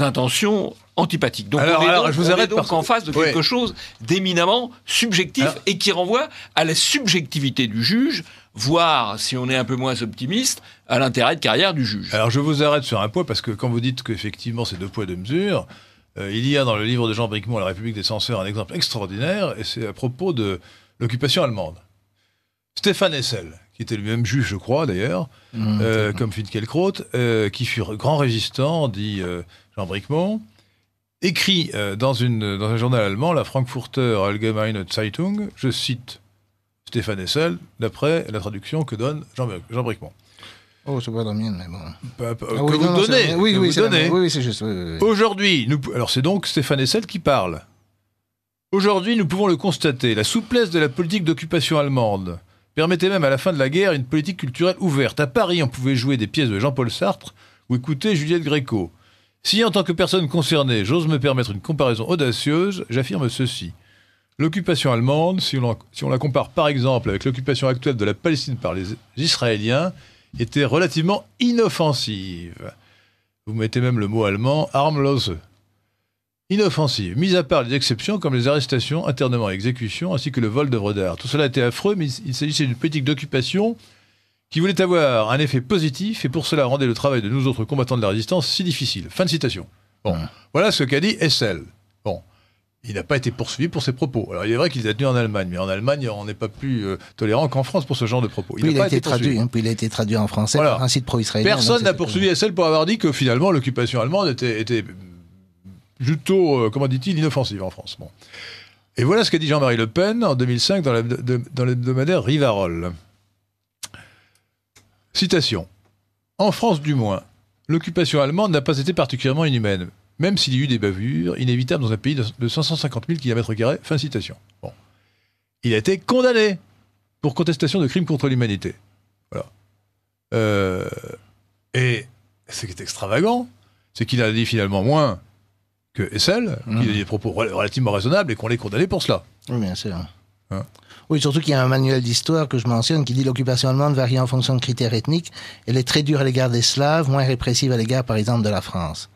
intentions antipathique. Donc on est donc, je vous arrête en face de quelque chose d'éminemment subjectif et qui renvoie à la subjectivité du juge, voire, si on est un peu moins optimiste, à l'intérêt de carrière du juge. Alors je vous arrête sur un point parce que quand vous dites qu'effectivement c'est deux poids deux mesures, euh, il y a dans le livre de Jean Bricmont, La République des censeurs, un exemple extraordinaire et c'est à propos de l'occupation allemande. Stéphane Hessel, qui était lui-même juge, je crois d'ailleurs, mmh. euh, comme Finkielkraut, euh, qui fut grand résistant, dit Jean Bricmont, écrit euh, dans, une, dans un journal allemand, la Frankfurter Allgemeine Zeitung, je cite Stéphane Hessel, d'après la traduction que donne Jean, Jean Bricmont. Oh, c'est pas la mienne, mais bon. Bah, bah, ah que vous donnez. Oui, oui, c'est juste. Aujourd'hui, alors c'est donc Stéphane Hessel qui parle. Aujourd'hui, nous pouvons le constater, la souplesse de la politique d'occupation allemande permettait même à la fin de la guerre une politique culturelle ouverte. À Paris, on pouvait jouer des pièces de Jean-Paul Sartre ou écouter Juliette Gréco. Si en tant que personne concernée, j'ose me permettre une comparaison audacieuse, j'affirme ceci. L'occupation allemande, si on, la compare par exemple avec l'occupation actuelle de la Palestine par les Israéliens, était relativement inoffensive. Vous mettez même le mot allemand "armlose", Inoffensive, mis à part les exceptions comme les arrestations, internements et exécutions, ainsi que le vol d'œuvres d'art. Tout cela était affreux, mais il s'agissait d'une politique d'occupation qui voulait avoir un effet positif et pour cela rendait le travail de nous autres combattants de la résistance si difficile. Fin de citation. Bon, hein. voilà ce qu'a dit Essel. Bon, il n'a pas été poursuivi pour ses propos. Alors il est vrai qu'il a tenu en Allemagne, mais en Allemagne, on n'est pas plus euh, tolérant qu'en France pour ce genre de propos. Il, pas été, traduit, hein. il a été traduit en français Personne n'a poursuivi Essel pour avoir dit que finalement l'occupation allemande était, était plutôt, euh, euh, comment dit-il, inoffensive en France. Bon. Et voilà ce qu'a dit Jean-Marie Le Pen en 2005 dans l'hebdomadaire Rivarol. Citation. En France du moins, l'occupation allemande n'a pas été particulièrement inhumaine, même s'il y a eu des bavures inévitables dans un pays de 550 000 km. Fin citation. Bon. Il a été condamné pour contestation de crimes contre l'humanité. Voilà. Euh, et ce qui est extravagant, c'est qu'il a dit finalement moins que Essel, qu'il mmh. a dit des propos relativement raisonnables et qu'on l'ait condamné pour cela. Oui, bien sûr. Hein oui, surtout qu'il y a un manuel d'histoire que je mentionne qui dit l'occupation allemande varie en fonction de critères ethniques. Elle est très dure à l'égard des Slaves, moins répressive à l'égard, par exemple, de la France.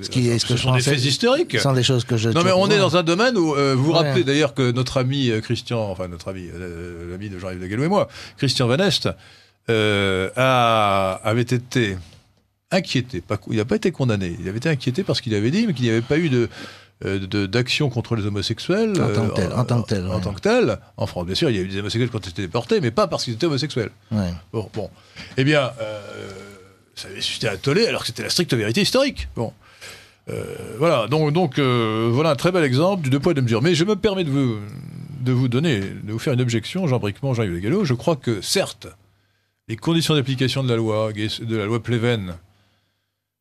Ce, qui, est, ce, que sont des faits historiques. Ce sont des choses que je. Non, mais on est dans un domaine où euh, vous vous rappelez d'ailleurs que notre ami euh, Christian, enfin notre ami, euh, l'ami de Jean-Yves de et moi, Christian Van Est, avait été inquiété. Pas, il n'a pas été condamné. Il avait été inquiété parce qu'il avait dit qu'il n'y avait pas eu de euh, d'action contre les homosexuels. En tant que tel. Euh, en, tant que tel, en, France, bien sûr, il y a eu des homosexuels quand ils étaient déportés, mais pas parce qu'ils étaient homosexuels. Bon, Eh bien, euh, ça avait suscité un tollé alors que c'était la stricte vérité historique. Bon. voilà, donc, voilà un très bel exemple du deux poids, deux mesures. Mais je me permets de vous, de vous donner, de vous faire une objection, Jean briquement Jean-Yves Gallo. Je crois que, certes, les conditions d'application de la loi, de la loi Pleven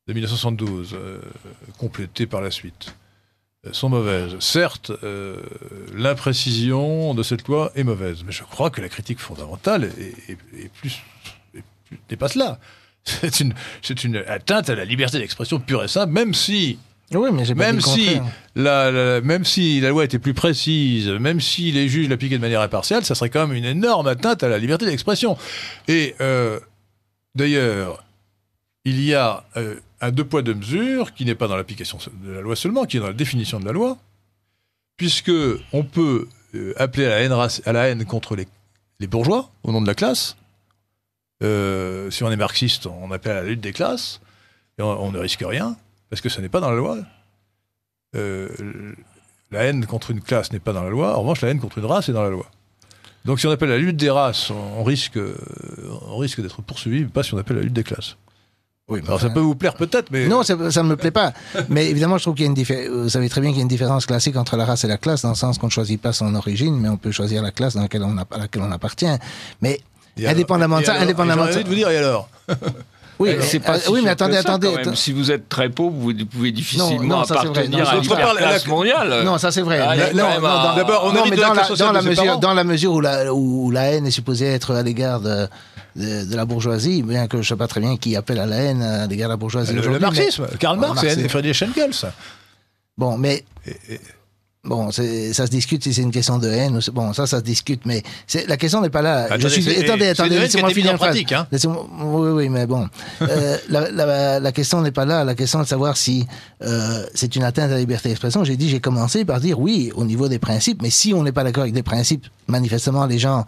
de 1972, complétées par la suite, sont mauvaises. Certes, euh, l'imprécision de cette loi est mauvaise, mais je crois que la critique fondamentale est, est, est plus, dépasse là. C'est une, atteinte à la liberté d'expression pure et simple, même si ah oui, mais même, si la, même si la loi était plus précise, même si les juges l'appliquaient de manière impartiale, ça serait quand même une énorme atteinte à la liberté d'expression. Et euh, d'ailleurs, il y a euh, un deux poids deux mesures qui n'est pas dans l'application de la loi seulement, qui est dans la définition de la loi, puisque on peut euh, appeler à la haine, à la haine contre les, bourgeois au nom de la classe. Euh, si on est marxiste, on appelle à la lutte des classes et on, ne risque rien parce que ça n'est pas dans la loi. Euh, la haine contre une classe n'est pas dans la loi. En revanche, la haine contre une race est dans la loi. Donc, si on appelle la lutte des races, on risque, on risque d'être poursuivi, mais pas si on appelle la lutte des classes. Oui, Alors, ça peut vous plaire peut-être, mais... Non, ça ne me plaît pas. mais évidemment, je trouve qu'il y a une différence... Euh, vous savez très bien qu'il y a une différence classique entre la race et la classe, dans le sens qu'on ne choisit pas son origine, mais on peut choisir la classe dans laquelle on, à laquelle on appartient. Mais indépendamment de ça, indépendamment de vous dire, et alors Oui, euh, c'est euh, pas oui mais attendez, attendez. Si vous êtes très pauvre, vous pouvez difficilement non, non, appartenir non, à la classe mondiale. Non, ça c'est vrai. Ah, D'abord, on dans, la, dans, la mesure, dans la mesure où la, où la haine est supposée être à l'égard de, de, la bourgeoisie, bien que je ne sais pas très bien qui appelle à la haine à l'égard de la bourgeoisie. Le, marxisme, Karl oh, Marx et Friedrich Engels. Bon, mais. Bon, ça se discute si c'est une question de haine. bon, ça, ça se discute, mais la question n'est pas là. Attendez, je suis, attendez, attendez, moi qui Hein oui, oui, mais bon. Euh, la, question n'est pas là. La question de savoir si euh, c'est une atteinte à la liberté d'expression. J'ai dit, j'ai commencé par dire oui, au niveau des principes, mais si on n'est pas d'accord avec des principes, manifestement, les gens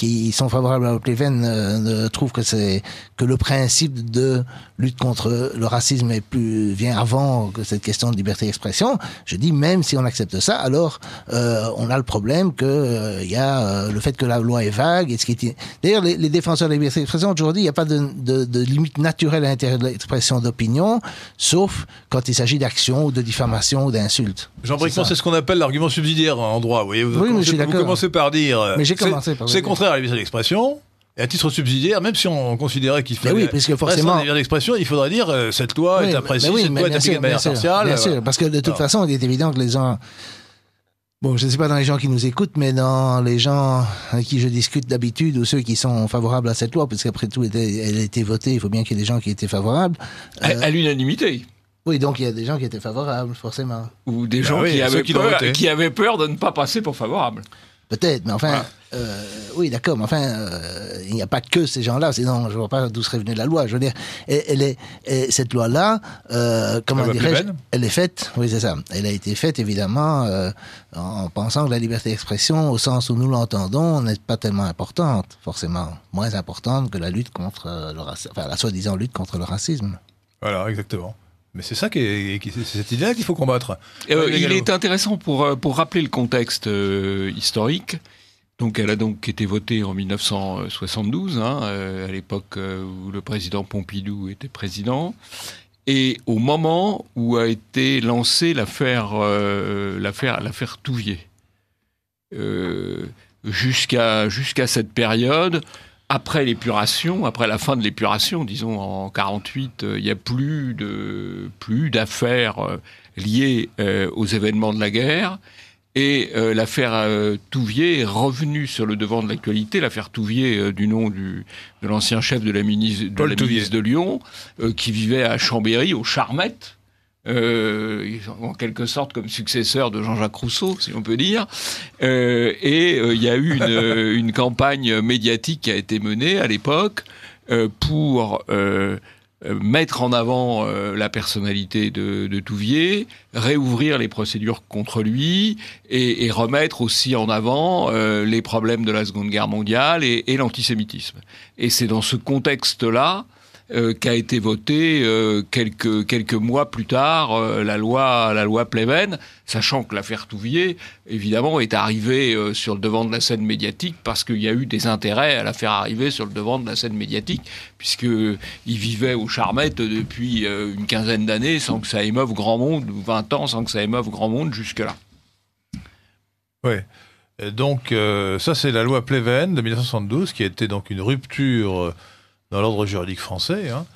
qui sont favorables à Opleven euh, trouvent que c'est que le principe de lutte contre le racisme est plus vient avant que cette question de liberté d'expression. Je dis même si on accepte ça, alors euh, on a le problème que euh, il y a euh, le fait que la loi est vague et ce qui est... d'ailleurs les, défenseurs de la liberté d'expression aujourd'hui il n'y a pas de, limite naturelle à l'intérieur de l'expression d'opinion, sauf quand il s'agit d'action ou de diffamation ou d'insulte. Jean Bricmont, c'est ce qu'on appelle l'argument subsidiaire en droit. Vous voyez, vous, oui, commencez, par dire. Mais j'ai commencé par. C'est contraire à la de d'expression. Et à titre subsidiaire, même si on considérait qu'il fallait. oui, parce que forcément. l'expression, il faudrait dire euh, cette loi est appréciée, cette loi est de manière bien sociale. Bien euh, sûr, parce que de toute façon, il est évident que les gens. Bon, je ne sais pas dans les gens qui nous écoutent, mais dans les gens avec qui je discute d'habitude ou ceux qui sont favorables à cette loi, puisqu'après tout, elle a été votée, il faut bien qu'il y ait des gens qui étaient favorables. à, euh, l'unanimité. Oui, donc il y a des gens qui étaient favorables, forcément. Ou des ah gens qui, qui, avaient peur, de ne pas passer pour favorables. Peut-être, mais enfin. Euh, oui, d'accord, mais enfin, euh, il n'y a pas que ces gens-là, sinon je ne vois pas d'où serait venue la loi. Je veux dire, elle, est, cette loi-là, euh, comment dirais-je, elle est faite, oui, c'est ça, elle a été faite évidemment en pensant que la liberté d'expression, au sens où nous l'entendons, n'est pas tellement importante, forcément, moins importante que la lutte contre le racisme, enfin, la soi-disant lutte contre le racisme. Voilà, exactement. Mais c'est ça qui est, cette idée-là qu'il faut combattre. Euh, il est intéressant pour, euh, pour rappeler le contexte euh, historique. Donc, elle a donc été votée en 1972, hein, à l'époque où le président Pompidou était président, et au moment où a été lancée l'affaire l'affaire l'affaire Touvier. Jusqu'à jusqu'à cette période, après l'épuration, après la fin de l'épuration, disons en 48, euh, il n'y a plus de plus d'affaires euh, liées euh, aux événements de la guerre. Et l'affaire Touvier est revenue sur le devant de l'actualité, l'affaire Touvier du nom du, de l'ancien chef de la ministre de, la ministre de Lyon, qui vivait à Chambéry, aux Charmette euh, en quelque sorte comme successeur de Jean-Jacques Rousseau, si on peut dire. Euh, et euh, il y a eu une, campagne médiatique qui a été menée à l'époque euh, pour mettre en avant la personnalité de, de, Touvier, réouvrir les procédures contre lui et, remettre aussi en avant les problèmes de la Seconde Guerre mondiale et l'antisémitisme. Et c'est dans ce contexte-là qui euh, qu'a été votée euh, quelques, quelques mois plus tard euh, la loi, la loi Pleven, sachant que l'affaire Touvier, évidemment, est arrivée sur le devant de la scène médiatique parce qu'il y a eu des intérêts à la faire arriver sur le devant de la scène médiatique, puisqu'il vivait aux Charmette depuis une quinzaine d'années sans que ça émeuve grand monde, ou 20 ans sans que ça émeuve grand monde jusque-là. Oui. Donc, ça, c'est la loi Pleven de 1972 qui a été donc une rupture dans l'ordre juridique français, hein,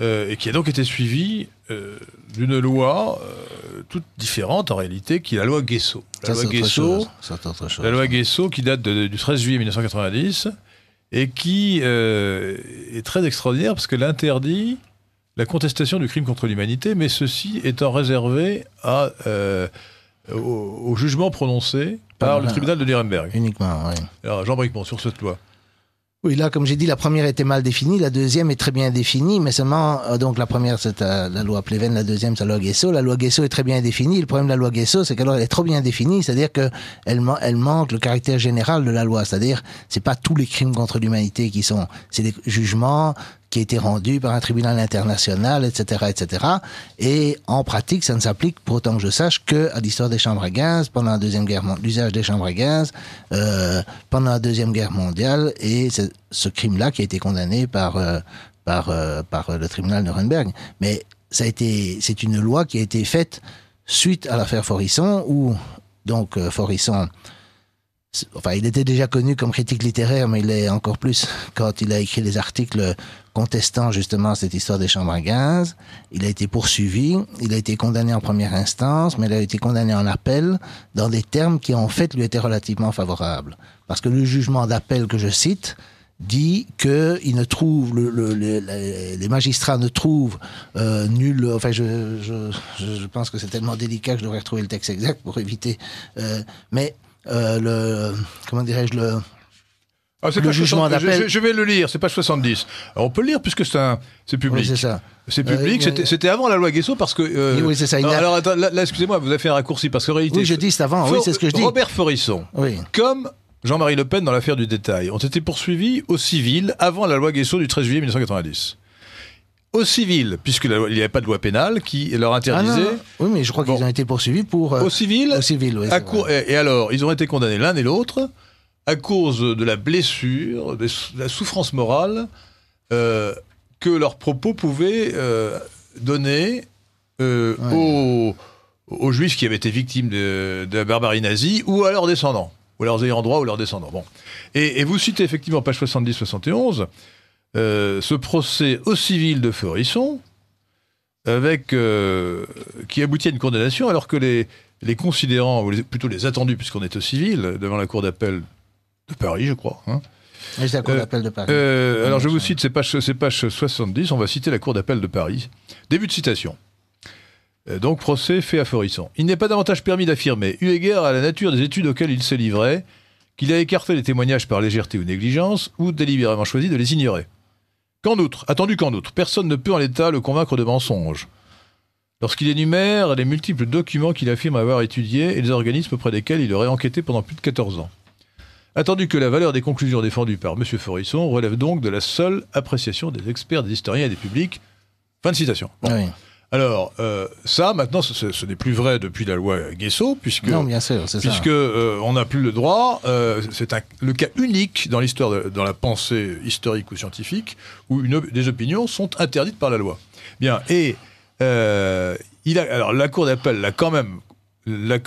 euh, et qui a donc été suivi euh, d'une loi euh, toute différente en réalité, qui est la loi Guesso. La Ça, loi Guesso, la loi Guesso qui date du 13 juillet 1990 et qui est très extraordinaire parce qu'elle interdit la contestation du crime contre l'humanité, mais ceci étant réservé à, au, jugement prononcé par le tribunal de Nuremberg. Uniquement, oui. Alors, Jean Bricmont, sur cette loi. Oui, là, comme j'ai dit, la première était mal définie, la deuxième est très bien définie, mais seulement, euh, donc la première, c'est euh, la loi Pleven, la deuxième, c'est la loi Guesso. La loi Guesso est très bien définie. Le problème de la loi Guesso, c'est qu'elle est trop bien définie, c'est-à-dire que elle, manque le caractère général de la loi. C'est-à-dire, c'est pas tous les crimes contre l'humanité qui sont, c'est des jugements, qui a été rendu par un tribunal international, etc., etc. Et en pratique, ça ne s'applique, pour autant que je sache, que à l'histoire des chambres à gaz pendant la deuxième guerre, l'usage des chambres à gaz euh, pendant la deuxième guerre mondiale et ce crime-là qui a été condamné par euh, par euh, par le tribunal de Nuremberg. Mais ça a été, c'est une loi qui a été faite suite à l'affaire Forisson où donc Forisson Enfin, il était déjà connu comme critique littéraire, mais il est encore plus quand il a écrit les articles contestant justement cette histoire des chambres à gaz. Il a été poursuivi, il a été condamné en première instance, mais il a été condamné en appel dans des termes qui en fait lui étaient relativement favorables. Parce que le jugement d'appel que je cite, dit que il ne trouve les magistrats ne trouvent euh, nul enfin je, pense que c'est tellement délicat que je devrais retrouver le texte exact pour éviter euh, mais euh, le comment dirais-je le ah, jugement d'appel. Je, vais le lire, c'est page 70. on peut le lire puisque c'est c'est public. c'est ça. C'est euh, public, c'était avant la loi Guesso parce que. Euh, oui, c'est ça. Alors, excusez-moi, vous avez fait un raccourci parce que réalité. Oui, je dis c'est avant, oui, c'est ce que je dis. Robert Forisson, comme Jean-Marie Le Pen dans l'affaire du détail, ont été poursuivis au civil avant la loi Guesso du 13 juillet 1990. Aux civil, puisque il n'y avait pas de loi pénale qui leur ah, interdisait. oui, mais je crois qu'ils ont été poursuivis pour. Aux euh, au civil. Au civil, oui, et, alors, ils ont été condamnés l'un et l'autre à cause de la blessure, de la souffrance morale euh, que leurs propos pouvaient euh, donner aux, juifs qui avaient été victimes de, la barbarie nazie ou à leurs descendants, ou à leurs ayants droit ou à leurs descendants. Bon. Et, et vous citez effectivement page 70-71. Euh, ce procès au civil de Florisson, avec, euh, qui aboutit à une condamnation, alors que les, les considérants, ou plutôt les attendus, puisqu'on est au civil, devant la Cour d'appel de Paris, je crois. Hein. la Cour euh, d'appel de Paris. alors je vous cite, c'est page, page 70, on va citer la Cour d'appel de Paris. Début de citation. Donc procès fait à Forisson. Il n'est pas davantage permis d'affirmer, eu égard à la nature des études auxquelles il se livrait, qu'il a écarté les témoignages par légèreté ou négligence, ou délibérément choisi de les ignorer. Qu'en outre, attendu qu'en outre, personne ne peut en l'état le convaincre de mensonge. Lorsqu'il énumère les multiples documents qu'il affirme avoir étudiés et les organismes auprès desquels il aurait enquêté pendant plus de 14 ans. Attendu que la valeur des conclusions défendues par M. Forisson relève donc de la seule appréciation des experts, des historiens et des publics. Fin de citation. Alors, euh, ça, maintenant, ce, n'est plus vrai depuis la loi Guesso, puisque, euh, on n'a plus le droit. Euh, c'est le cas unique dans l'histoire, dans la pensée historique ou scientifique, où des opinions sont interdites par la loi. Bien, et la cour d'appel l'a quand même, l'a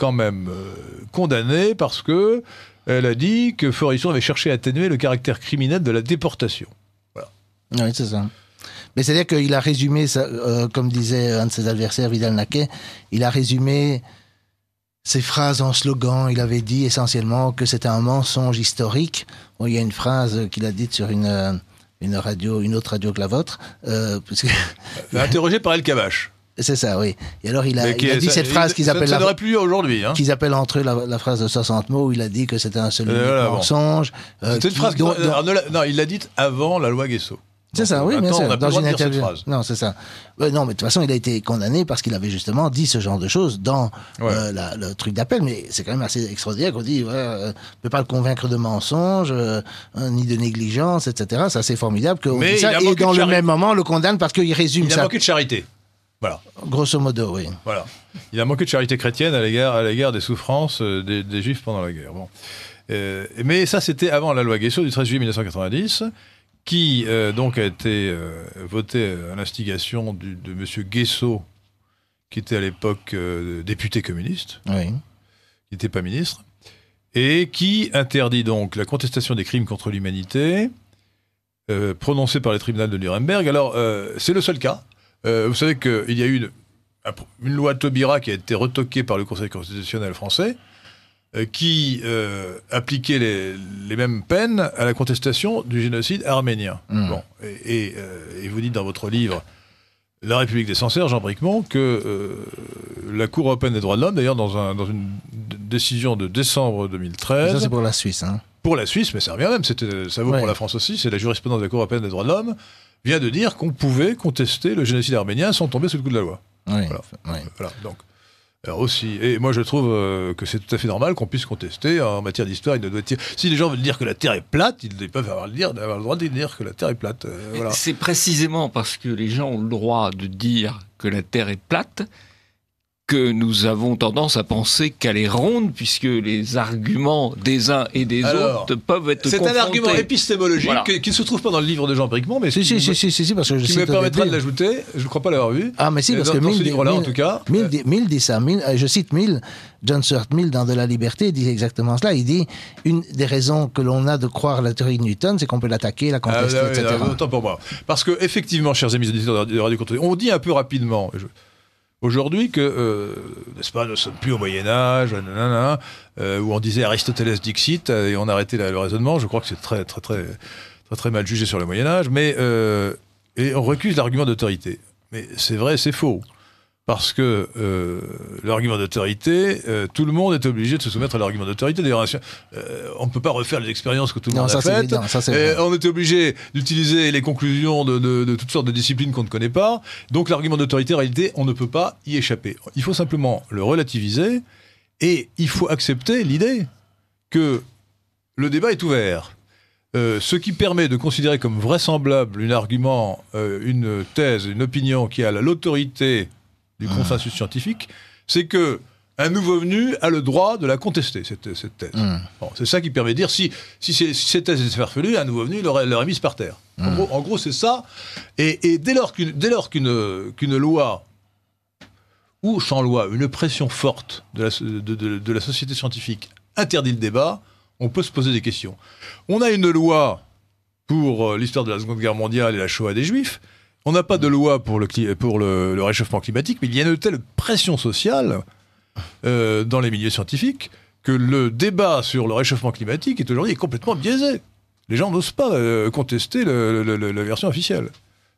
condamné parce que elle a dit que Forisson avait cherché à atténuer le caractère criminel de la déportation. Oui, c'est ça. Mais c'est-à-dire qu'il a résumé, ça, euh, comme disait un de ses adversaires, Vidal Naquet, il a résumé ses phrases en slogan. Il avait dit essentiellement que c'était un mensonge historique. il y a une phrase qu'il a dite sur une, euh, une radio, une autre radio que la vôtre. Euh, Interrogé par El Kabach. C'est ça, oui. Et alors, il a, dit cette phrase qu'ils appellent. Ça, la, plus aujourd'hui. Hein. Qu'ils appellent entre eux la, phrase de 60 mots où il a dit que c'était un seul mensonge. Euh, C'est une phrase. Dont, Non, non, il l'a dite avant la loi Guesso. C'est ça, oui, euh, bien Dans une interview. Non, c'est ça. non, mais de toute façon, il a été condamné parce qu'il avait justement dit ce genre de choses dans euh, le truc d'appel. Mais c'est quand même assez extraordinaire qu'on dit, ouais, euh, ne peut pas le convaincre de mensonge, ni de négligence, etc. C'est assez formidable qu'on dise ça. Et dans le même moment, on le condamne parce qu'il résume ça. Il a manqué de charité. Voilà. Grosso modo, oui. Voilà. Il a manqué de charité chrétienne à l'égard, à l'égard des souffrances des, Juifs pendant la guerre. Bon. mais ça, c'était avant la loi Guesso du 13 juillet 1990 qui euh, donc a été euh, voté à l'instigation de M. Guesso, qui était à l'époque euh, député communiste, qui n'était pas ministre, et qui interdit donc la contestation des crimes contre l'humanité prononcée par les tribunaux de Nuremberg. Alors, c'est le seul cas. vous savez qu'il y a eu une, une loi Taubira qui a été retoquée par le Conseil constitutionnel français, euh, qui euh, appliquait les, mêmes peines à la contestation du génocide arménien. Hmm. Bon, euh, et, vous dites dans votre livre La République des Censeurs, Jean Bricmont, que euh, la Cour européenne des droits de l'homme, d'ailleurs dans, un, dans, une décision de décembre 2013... ça c'est pour la Suisse. Hein. Pour la Suisse, mais ça revient même, ça vaut pour la France aussi, c'est la jurisprudence de la Cour européenne des droits de l'homme, vient de dire qu'on pouvait contester le génocide arménien sans tomber sous le coup de la loi. Oui. Oui. voilà. Donc, euh, aussi. Et moi, je trouve euh, que c'est tout à fait normal qu'on puisse contester en matière d'histoire. doit Si les gens veulent dire que la Terre est plate, ils peuvent avoir le, droit de dire que la Terre est plate. Euh, c'est précisément parce que les gens ont le droit de dire que la Terre est plate que nous avons tendance à penser qu'elle est ronde, puisque les arguments des uns et des autres peuvent être C'est un argument épistémologique qui ne se trouve pas dans le livre de Jean Bricmont, mais si, si, si, si, parce que je qui me permettra de l'ajouter. Je ne crois pas l'avoir vu. Ah, mais si, parce que Mill, en tout cas, Mill, dit ça. je cite Mill, John Stuart Mill dans De la Liberté dit exactement cela. Il dit une des raisons que l'on a de croire la théorie de Newton, c'est qu'on peut l'attaquer, la contester, ah, etc. autant pour moi, parce que effectivement, chers amis de Radio Contre, on dit un peu rapidement aujourd'hui que, euh, n'est-ce pas, nous ne sommes plus au Moyen-Âge, euh, où on disait Aristoteles dixit, euh, et on arrêtait le raisonnement. Je crois que c'est très, très, très, très, mal jugé sur le Moyen-Âge, mais et on recuse l'argument d'autorité. Mais c'est vrai, c'est faux parce que euh, l'argument d'autorité, euh, tout le monde est obligé de se soumettre à l'argument d'autorité. D'ailleurs, euh, on ne peut pas refaire les expériences que tout le monde a faites. on était obligé d'utiliser les conclusions de, toutes sortes de disciplines qu'on ne connaît pas. Donc l'argument d'autorité, en réalité, on ne peut pas y échapper. Il faut simplement le relativiser et il faut accepter l'idée que le débat est ouvert. ce qui permet de considérer comme vraisemblable un argument, une thèse, une opinion qui a l'autorité du consensus scientifique, c'est que un nouveau venu a le droit de la contester, cette, thèse. Hmm. c'est ça qui permet de dire si, si, si cette thèse un nouveau venu l'aurait, est mise par terre. En, hmm. gros, c'est ça. Et, dès lors, qu'une, dès lors loi, ou sans loi, une pression forte de de la société scientifique interdit le débat, on peut se poser des questions. On a une loi pour euh, l'histoire de la Seconde Guerre mondiale et la Shoah des Juifs on n'a pas de loi pour, le, pour le, réchauffement climatique, mais il y a une telle pression sociale euh, dans les milieux scientifiques que le débat sur le réchauffement climatique est aujourd'hui complètement biaisé. Les gens n'osent pas euh, contester la version officielle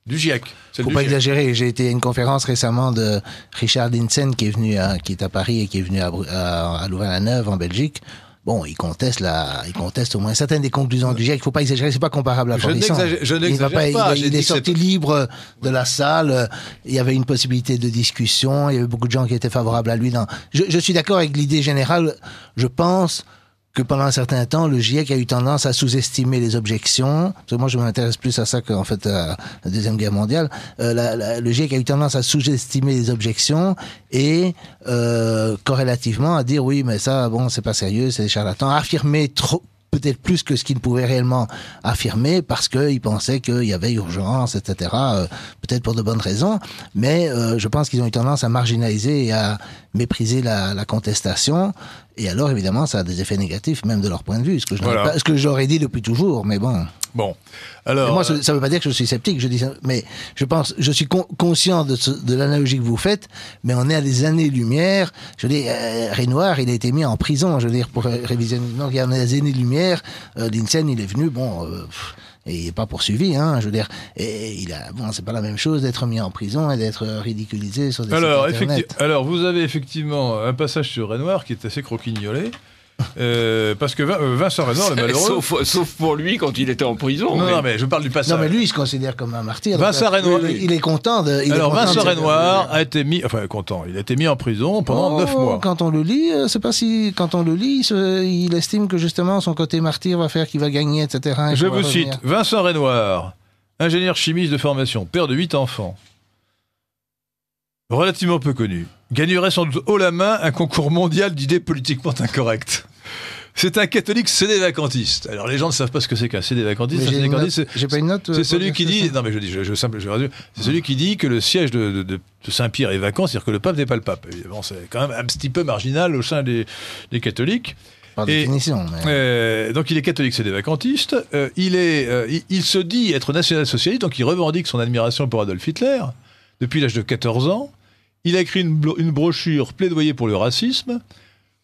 du GIEC. Faut pas exagéré. exagérer. J'ai été à une conférence récemment de Richard insen qui est venu à, qui est à Paris et qui est venu à Louvain-la-Neuve en Belgique Bon, il conteste la, il conteste au moins certaines des conclusions du GIEC. Il ne faut pas exagérer, c'est pas comparable à Je n'exagère Il, est sorti libre de la salle. Il y avait une possibilité de discussion. Il y avait beaucoup de gens qui étaient favorables à lui. je suis d'accord avec l'idée générale. Je pense que pendant un certain temps, le GIEC a eu tendance à sous-estimer les objections. moi, je m'intéresse plus à ça qu'en fait à la Deuxième Guerre mondiale. Euh, le GIEC a eu tendance à sous-estimer les objections et euh, corrélativement à dire oui, mais ça, bon, c'est pas sérieux, c'est des charlatans. affirmer trop peut-être plus que ce qu'il ne pouvait réellement affirmer parce qu'ils pensaient qu'il y avait urgence, etc. Euh, peut-être pour de bonnes raisons, mais euh, je pense qu'ils ont eu tendance à marginaliser et à mépriser la, la contestation. Et alors, évidemment, ça a des effets négatifs, même de leur point de vue, ce que j'aurais dit depuis toujours, mais bon. Bon. Alors. moi, ça ne euh, veut pas dire que je suis sceptique, je dis mais je pense, je suis conscient de, l'analogie que vous faites, mais on est à des années-lumière. Je dis, euh, Renoir, il a été mis en prison, je veux dire, pour Donc, euh, il y a des années-lumière. Euh, il est venu, bon. Euh, et il n'est pas poursuivi. Hein, je veux dire, il a, bon, c'est pas la même chose d'être mis en prison et d'être ridiculisé sur des alors, Alors, vous avez effectivement un passage sur Renoir qui est assez croquignolé. Euh, parce que euh, Vincent Renoir le malheureux. Sauf, pour lui quand il était en prison. Non, mais... je parle du passage. Non, mais lui, il se considère comme un martyr. Vincent Renoir. Il, est content Alors, Vincent Renoir a été mis. Enfin, content. Il a été mis en prison pendant 9 mois. Quand on le lit, euh, c'est pas si. Quand on le lit, il estime que justement son côté martyr va faire qu'il va gagner, etc. je vous cite Vincent Renoir, ingénieur chimiste de formation, père de 8 enfants relativement peu connu, gagnerait sans doute haut la main un concours mondial d'idées politiquement incorrectes. C'est un catholique cédé Alors les gens ne savent pas ce que c'est qu'un cédé J'ai pas une note. Euh, c'est celui qui dit. Non mais je dis, je, C'est celui qui dit que le siège de, Saint-Pierre est vacant, c'est-à-dire que le pape n'est pas le pape. c'est quand même un petit peu marginal au sein des, catholiques. Par définition. Euh, donc il est catholique, c'est euh, il, est, il, il, se dit être national-socialiste, donc il revendique son admiration pour Adolf Hitler depuis l'âge de 14 ans. Il a écrit une, brochure plaidoyer pour le racisme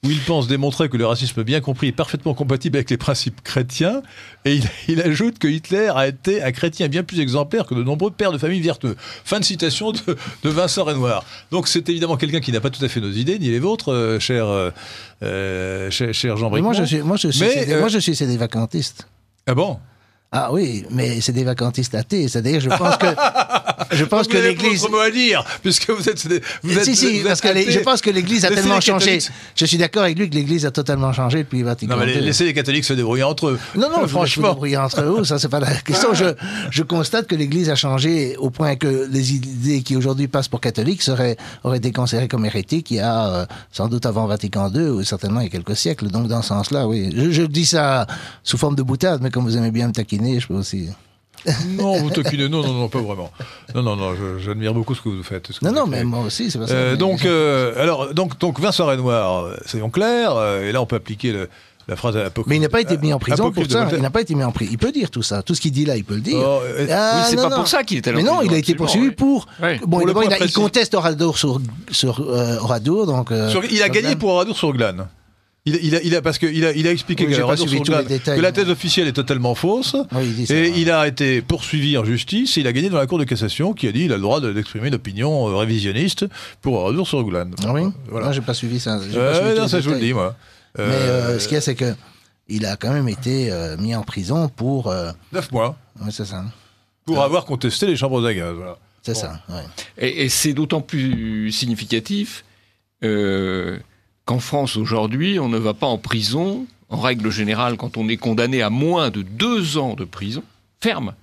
où il pense démontrer que le racisme bien compris est parfaitement compatible avec les principes chrétiens, et il, ajoute que Hitler a été un chrétien bien plus exemplaire que de nombreux pères de famille vertueux. Fin de citation de, Vincent Renoir. Donc c'est évidemment quelqu'un qui n'a pas tout à fait nos idées, ni les vôtres, euh, euh, euh, cher, Jean Bricmont. Moi je suis, moi je suis, Ah bon ah oui, mais c'est des vacantistes athées. C'est-à-dire, je pense que, je pense que l'Église. Vous à dire, puisque vous êtes. je pense que l'Église a tellement changé. Je suis d'accord avec lui que l'Église a totalement changé depuis Vatican. Non, mais laissez les catholiques se débrouiller entre eux. Non, non, franchement. Se débrouiller entre eux, ça, c'est pas la question. Je, je constate que l'Église a changé au point que les idées qui aujourd'hui passent pour catholiques seraient, auraient été considérées comme hérétiques il a, euh, sans doute avant Vatican II, ou certainement il y a quelques siècles. Donc, dans ce sens-là, oui. Je, je dis ça sous forme de boutade, mais comme vous aimez bien me taquiner, je peux aussi. non, vous taquinez, non, non, non, pas vraiment. Non, non, non, j'admire beaucoup ce que vous faites. non, non, mais moi aussi, c'est pas ça. Euh, donc, euh, alors, donc, donc, Vincent Renoir, euh, soyons clairs, clair, et là, on peut appliquer la phrase à apocryphe. Mais il n'a pas été mis en prison pour ça. Il n'a pas été mis en prison. Il peut dire tout ça. Tout ce qu'il dit là, il peut le dire. Oh, oui, ah, c'est pas pour ça qu'il était là. Mais non, il a été poursuivi pour. Bon, il, conteste Oradour sur, sur Donc, il a gagné pour Oradour sur Glane. Il, a, parce que il a, expliqué que, la thèse officielle est totalement fausse. et il a été poursuivi en justice et il a gagné dans la Cour de cassation qui a dit qu'il a le droit d'exprimer une opinion euh, révisionniste pour Radour sur Goulane. Ah oui voilà. j'ai pas suivi ça. Euh, non, ça je vous le dis, moi. Euh, Mais ce qu'il y a, c'est que il a quand même été mis en prison pour. Neuf mois. Oui, c'est ça. Pour avoir contesté les chambres à gaz. C'est ça, Et, et c'est d'autant plus significatif. Euh, qu'en France aujourd'hui, on ne va pas en prison, en règle générale, quand on est condamné à moins de deux ans de prison ferme.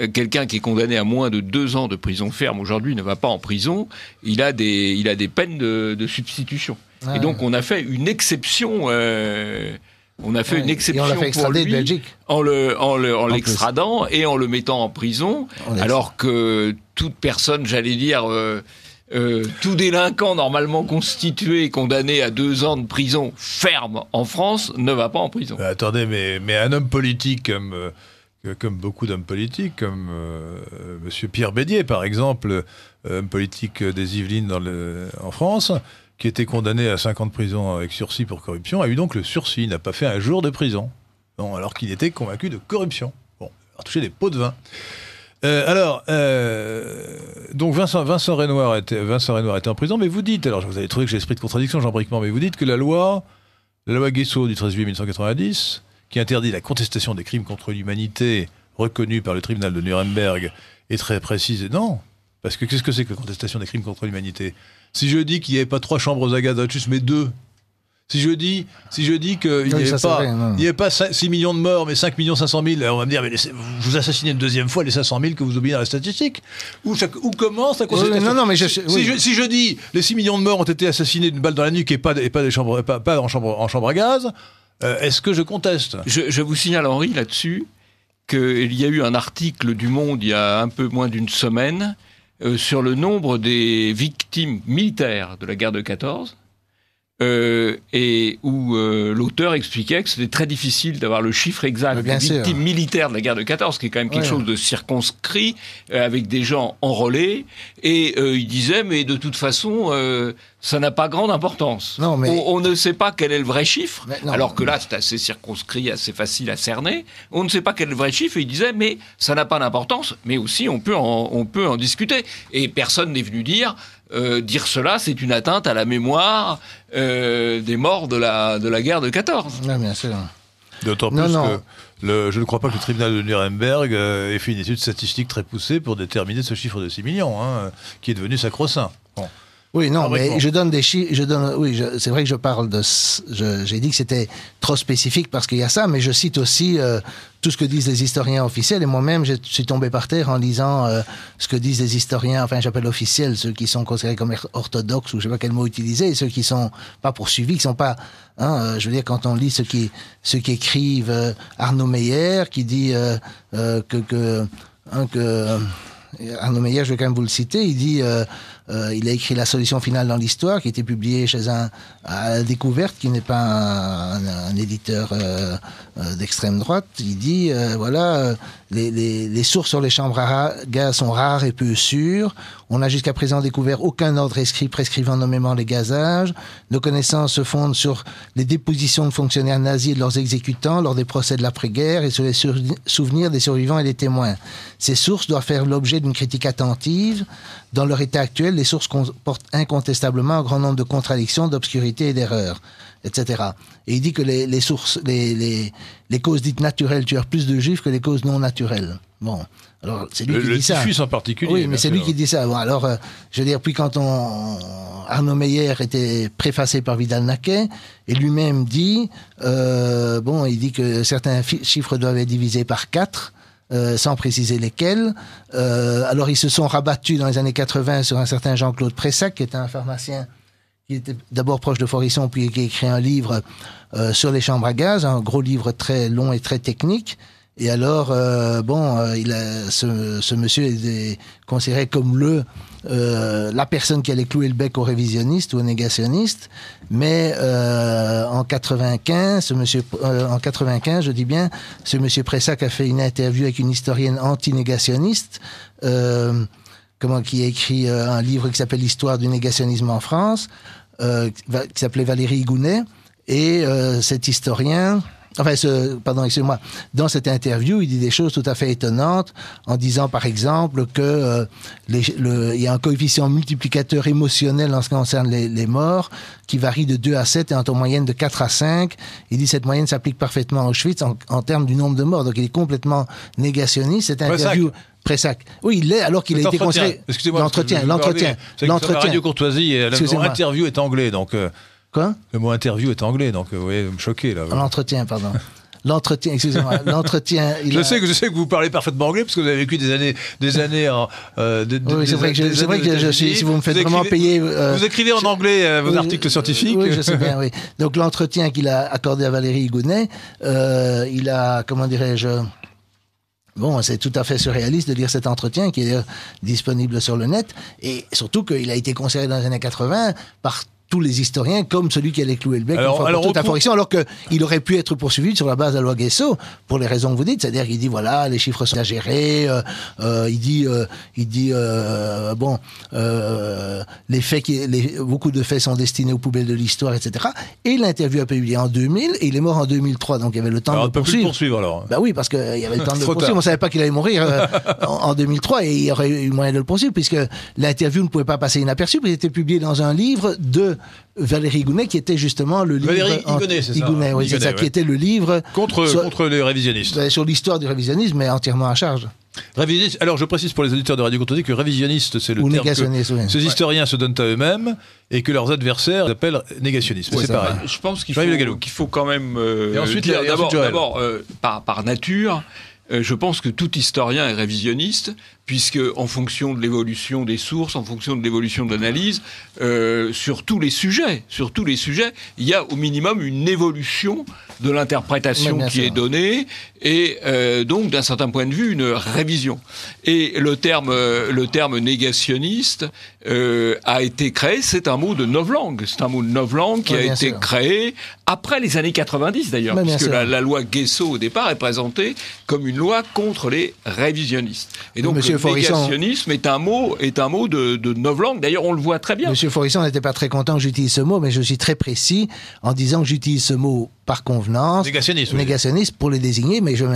Euh, quelqu'un qui est condamné à moins de deux ans de prison ferme aujourd'hui ne va pas en prison, il a des, il a des peines de, substitution. Et donc on a fait une exception. Euh, on a fait une exception pour lui en le l'extradant et en le mettant en prison, alors que toute personne, j'allais dire, euh, euh, tout délinquant normalement constitué et condamné à deux ans de prison ferme en France ne va pas en prison. attendez, mais, un homme politique comme, euh, comme beaucoup d'hommes politiques, comme euh, Monsieur M. Pierre Bédier par exemple, homme politique des Yvelines dans le, en France, qui était condamné à cinq ans de prison avec sursis pour corruption, a eu donc le sursis, n'a pas fait un jour de prison, non, alors qu'il était convaincu de corruption. Bon, il a touché des pots de vin. Euh, alors, euh, donc Vincent, Vincent, Renoir était, Vincent Renoir était en prison, mais vous dites, alors vous avez trouvé que j'ai l'esprit de contradiction, Jean briquement mais vous dites que la loi, la loi Guesso du 13 juillet 1990, qui interdit la contestation des crimes contre l'humanité reconnus par le tribunal de Nuremberg, est très précise. Non, parce que qu'est-ce que c'est que la contestation des crimes contre l'humanité Si je dis qu'il n'y avait pas trois chambres à gaz mais deux, si je dis, si je dis qu'il n'y avait, pas, 6 millions de morts, mais 5 500 000, on va me dire, mais vous assassinez une deuxième fois les 500 000 que vous oubliez dans la statistique. Où, commence la si, je, dis, les 6 millions de morts ont été assassinés d'une balle dans la nuque et pas, en, chambre, à gaz, euh, est-ce que je conteste je, vous signale, Henri, là-dessus, qu'il y a eu un article du Monde il y a un peu moins d'une semaine euh, sur le nombre des victimes militaires de la guerre de 14 euh, et où euh, l'auteur expliquait que c'était très difficile d'avoir le chiffre exact des ah, victimes militaires de la guerre de 14, qui est quand même quelque chose de circonscrit, euh, avec des gens enrôlés. Et il disait, mais de toute façon, ça n'a pas grande importance. Non, mais... on, ne sait pas quel est le vrai chiffre, alors que là, c'est assez circonscrit, assez facile à cerner. On ne sait pas quel est le vrai chiffre, et il disait, mais ça n'a pas d'importance, mais aussi on peut, on peut en discuter. Et personne n'est venu dire, euh, dire cela, c'est une atteinte à la mémoire euh, des morts de la, guerre de 14. Ah, D'autant plus que je ne crois pas que le tribunal de Nuremberg euh, ait fait une étude statistique très poussée pour déterminer ce chiffre de 6 millions, hein, qui est devenu sacro-saint. Oui, non, mais je donne des chiffres. Je donne, oui, c'est vrai que je parle de. J'ai dit que c'était trop spécifique parce qu'il y a ça, mais je cite aussi euh, tout ce que disent les historiens officiels. Et moi-même, je suis tombé par terre en lisant euh, ce que disent les historiens, enfin, j'appelle officiels, ceux qui sont considérés comme orthodoxes ou je sais pas quel mot utiliser, et ceux qui sont pas poursuivis, qui sont pas. Hein, euh, je veux dire, quand on lit ce qui, ceux qui écrivent Arnaud Meyer, qui dit que. que, hein, que Arnaud Meyer, je vais quand même vous le citer, il dit. Euh, il a écrit La solution finale dans l'histoire, qui était publiée chez un à découverte, qui n'est pas un, éditeur euh, euh, d'extrême droite. Il dit voilà, les, sources sur les chambres à gaz sont rares et peu sûres. On n'a jusqu'à présent découvert aucun ordre écrit prescrivant nommément les gazages. Nos connaissances se fondent sur les dépositions de fonctionnaires nazis et de leurs exécutants lors des procès de l'après-guerre et sur les souvenirs des survivants et des témoins. Ces sources doivent faire l'objet d'une critique attentive. Dans leur état actuel, les sources comportent incontestablement un grand nombre de contradictions, d'obscurités et d'erreurs etc. Et il dit que les, sources, les, causes dites naturelles tuent plus de juifs que les causes non naturelles. Bon, alors c'est lui qui dit ça. Le en particulier. Oui, mais c'est lui qui dit ça. alors, euh, je veux dire, puis quand on, Arnaud Meyer était préfacé par Vidal Naquet, et lui-même dit, euh, bon, il dit que certains chiffres doivent être divisés par quatre. Euh, sans préciser lesquels. alors ils se sont rabattus dans les années 80 sur un certain Jean-Claude Pressac, qui était un pharmacien qui était d'abord proche de Forisson, puis qui a écrit un livre euh, sur les chambres à gaz, un gros livre très long et très technique. Et alors, euh, bon, euh, il ce, ce monsieur est considéré comme le la personne qui allait clouer le bec aux révisionnistes ou aux négationnistes. Mais en 95, ce monsieur, en 95, je dis bien, ce monsieur Pressac a fait une interview avec une historienne anti-négationniste comment qui a écrit un livre qui s'appelle L'histoire du négationnisme en France. Euh, qui s'appelait Valérie Gounet, et euh, cet historien, enfin, ce, pardon, excusez-moi, dans cette interview, il dit des choses tout à fait étonnantes en disant, par exemple, que euh, le, il y a un coefficient multiplicateur émotionnel en ce qui concerne les, morts qui varie de 2 à 7 et en moyenne de 4 à 5. Il dit cette moyenne s'applique parfaitement à Auschwitz en, termes du nombre de morts. Donc il est complètement négationniste. Cette interview, Pressac. Oui, il l'est alors qu'il a été conseillé. L'entretien, l'entretien. L'entretien. Radio Courtoisie, et la interview est anglais, donc. Euh, Quoi Le mot interview est anglais, donc euh, vous voyez, vous me choquez là. L'entretien, pardon. L'entretien, excusez-moi, l'entretien. Je, sais que, je sais que vous parlez parfaitement anglais parce que vous avez vécu des années, des années en. Euh, oui, c'est vrai que, si vous me faites vraiment payer. vous écrivez en anglais vos articles scientifiques. Oui, je sais bien, oui. Donc l'entretien qu'il a accordé à Valérie Gounet, il a, comment dirais-je, Bon, c'est tout à fait surréaliste de lire cet entretien qui est disponible sur le net. Et surtout qu'il a été conservé dans les années 80 par tous les historiens, comme celui qui allait clouer le bec alors, toute alors qu'il aurait pu être poursuivi sur la base de la loi Guesso, pour les raisons que vous dites, c'est-à-dire qu'il dit, voilà, les chiffres sont exagérés, euh, euh, il dit, euh, il dit bon, les faits qui, les, beaucoup de faits sont destinés aux poubelles de l'histoire, etc. Et l'interview a publié en 2000, et il est mort en 2003, donc il y avait le temps alors, de on peut poursuivre. Plus poursuivre. alors. Bah oui, parce qu'il y avait le temps de le poursuivre, on savait pas qu'il allait mourir en, 2003, et il y aurait eu moyen de le poursuivre, puisque l'interview ne pouvait pas passer inaperçue, puisqu'il était publié dans un livre de Valérie Gounet, qui était justement le livre. Valérie c'est ça. était le livre. Contre, les révisionnistes. Ben, sur l'histoire du révisionnisme, mais entièrement à charge. Révisionniste, alors je précise pour les auditeurs de Radio Contredit que révisionniste, c'est le terme que ces historiens se donnent à eux-mêmes et que leurs adversaires appellent négationnistes. c'est pareil. Je pense qu'il faut, quand même. Euh, et ensuite, d'abord, euh, par, nature, euh, je pense que tout historien est révisionniste, puisque en fonction de l'évolution des sources, en fonction de l'évolution de l'analyse, euh, sur tous les sujets, sur tous les sujets, il y a au minimum une évolution de l'interprétation qui est donnée et euh, donc d'un certain point de vue une révision. Et le terme, euh, le terme négationniste a été créé. C'est un mot de novlangue. C'est un mot de novlangue qui a été créé après les années 90 d'ailleurs, puisque la, loi Guesso au départ est présentée comme une loi contre les révisionnistes. Et donc Monsieur est un mot, est un mot de, de langues, D'ailleurs, on le voit très bien. Monsieur Forisson n'était pas très content que j'utilise ce mot, mais je suis très précis en disant que j'utilise ce mot par convenance. négationnisme Négationnisme pour les désigner, mais je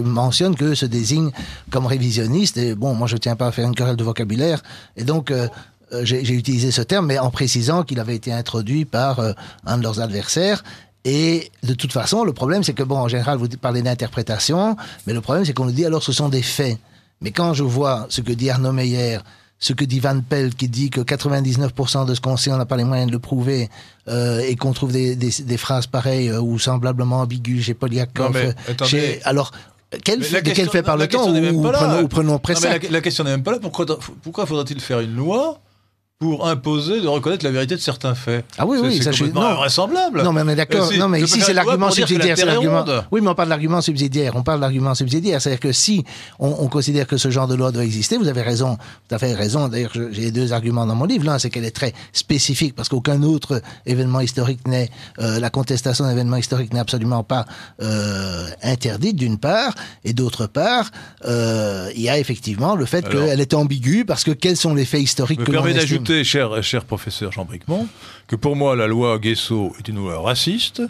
mentionne, que se désigne comme révisionniste. Et bon, moi, je tiens pas à faire une querelle de vocabulaire. Et donc, euh, euh, j'ai utilisé ce terme, mais en précisant qu'il avait été introduit par euh, un de leurs adversaires. Et de toute façon, le problème, c'est que, bon, en général, vous parlez d'interprétation, mais le problème, c'est qu'on nous dit alors ce sont des faits. Mais quand je vois ce que dit Arnaud Meyer, ce que dit Van Pelt, qui dit que 99% de ce qu'on sait, on n'a pas les moyens de le prouver, euh, et qu'on trouve des, phrases pareilles euh, ou semblablement ambiguës chez Polyakov, euh, alors de fait par le temps ou, prenons, la, question n'est même pas là. Pourquoi, pourquoi faudra il faire une loi pour imposer de reconnaître la vérité de certains faits. Ah oui, oui, c'est complètement non. Non, mais on d'accord. non, mais ici, c'est l'argument subsidiaire. oui, mais on parle de l'argument subsidiaire. On parle de l'argument subsidiaire. C'est-à-dire que si on, considère que ce genre de loi doit exister, vous avez raison, tout à fait raison. D'ailleurs, j'ai deux arguments dans mon livre. L'un, c'est qu'elle est très spécifique parce qu'aucun autre événement historique n'est, euh, la contestation d'un événement historique n'est absolument pas euh, interdite, d'une part, et d'autre part, euh, il y a effectivement le fait qu'elle est ambiguë parce que quels sont les faits historiques que l'on cher, cher professeur Jean Bricmont, que pour moi, la loi Guesso est une loi raciste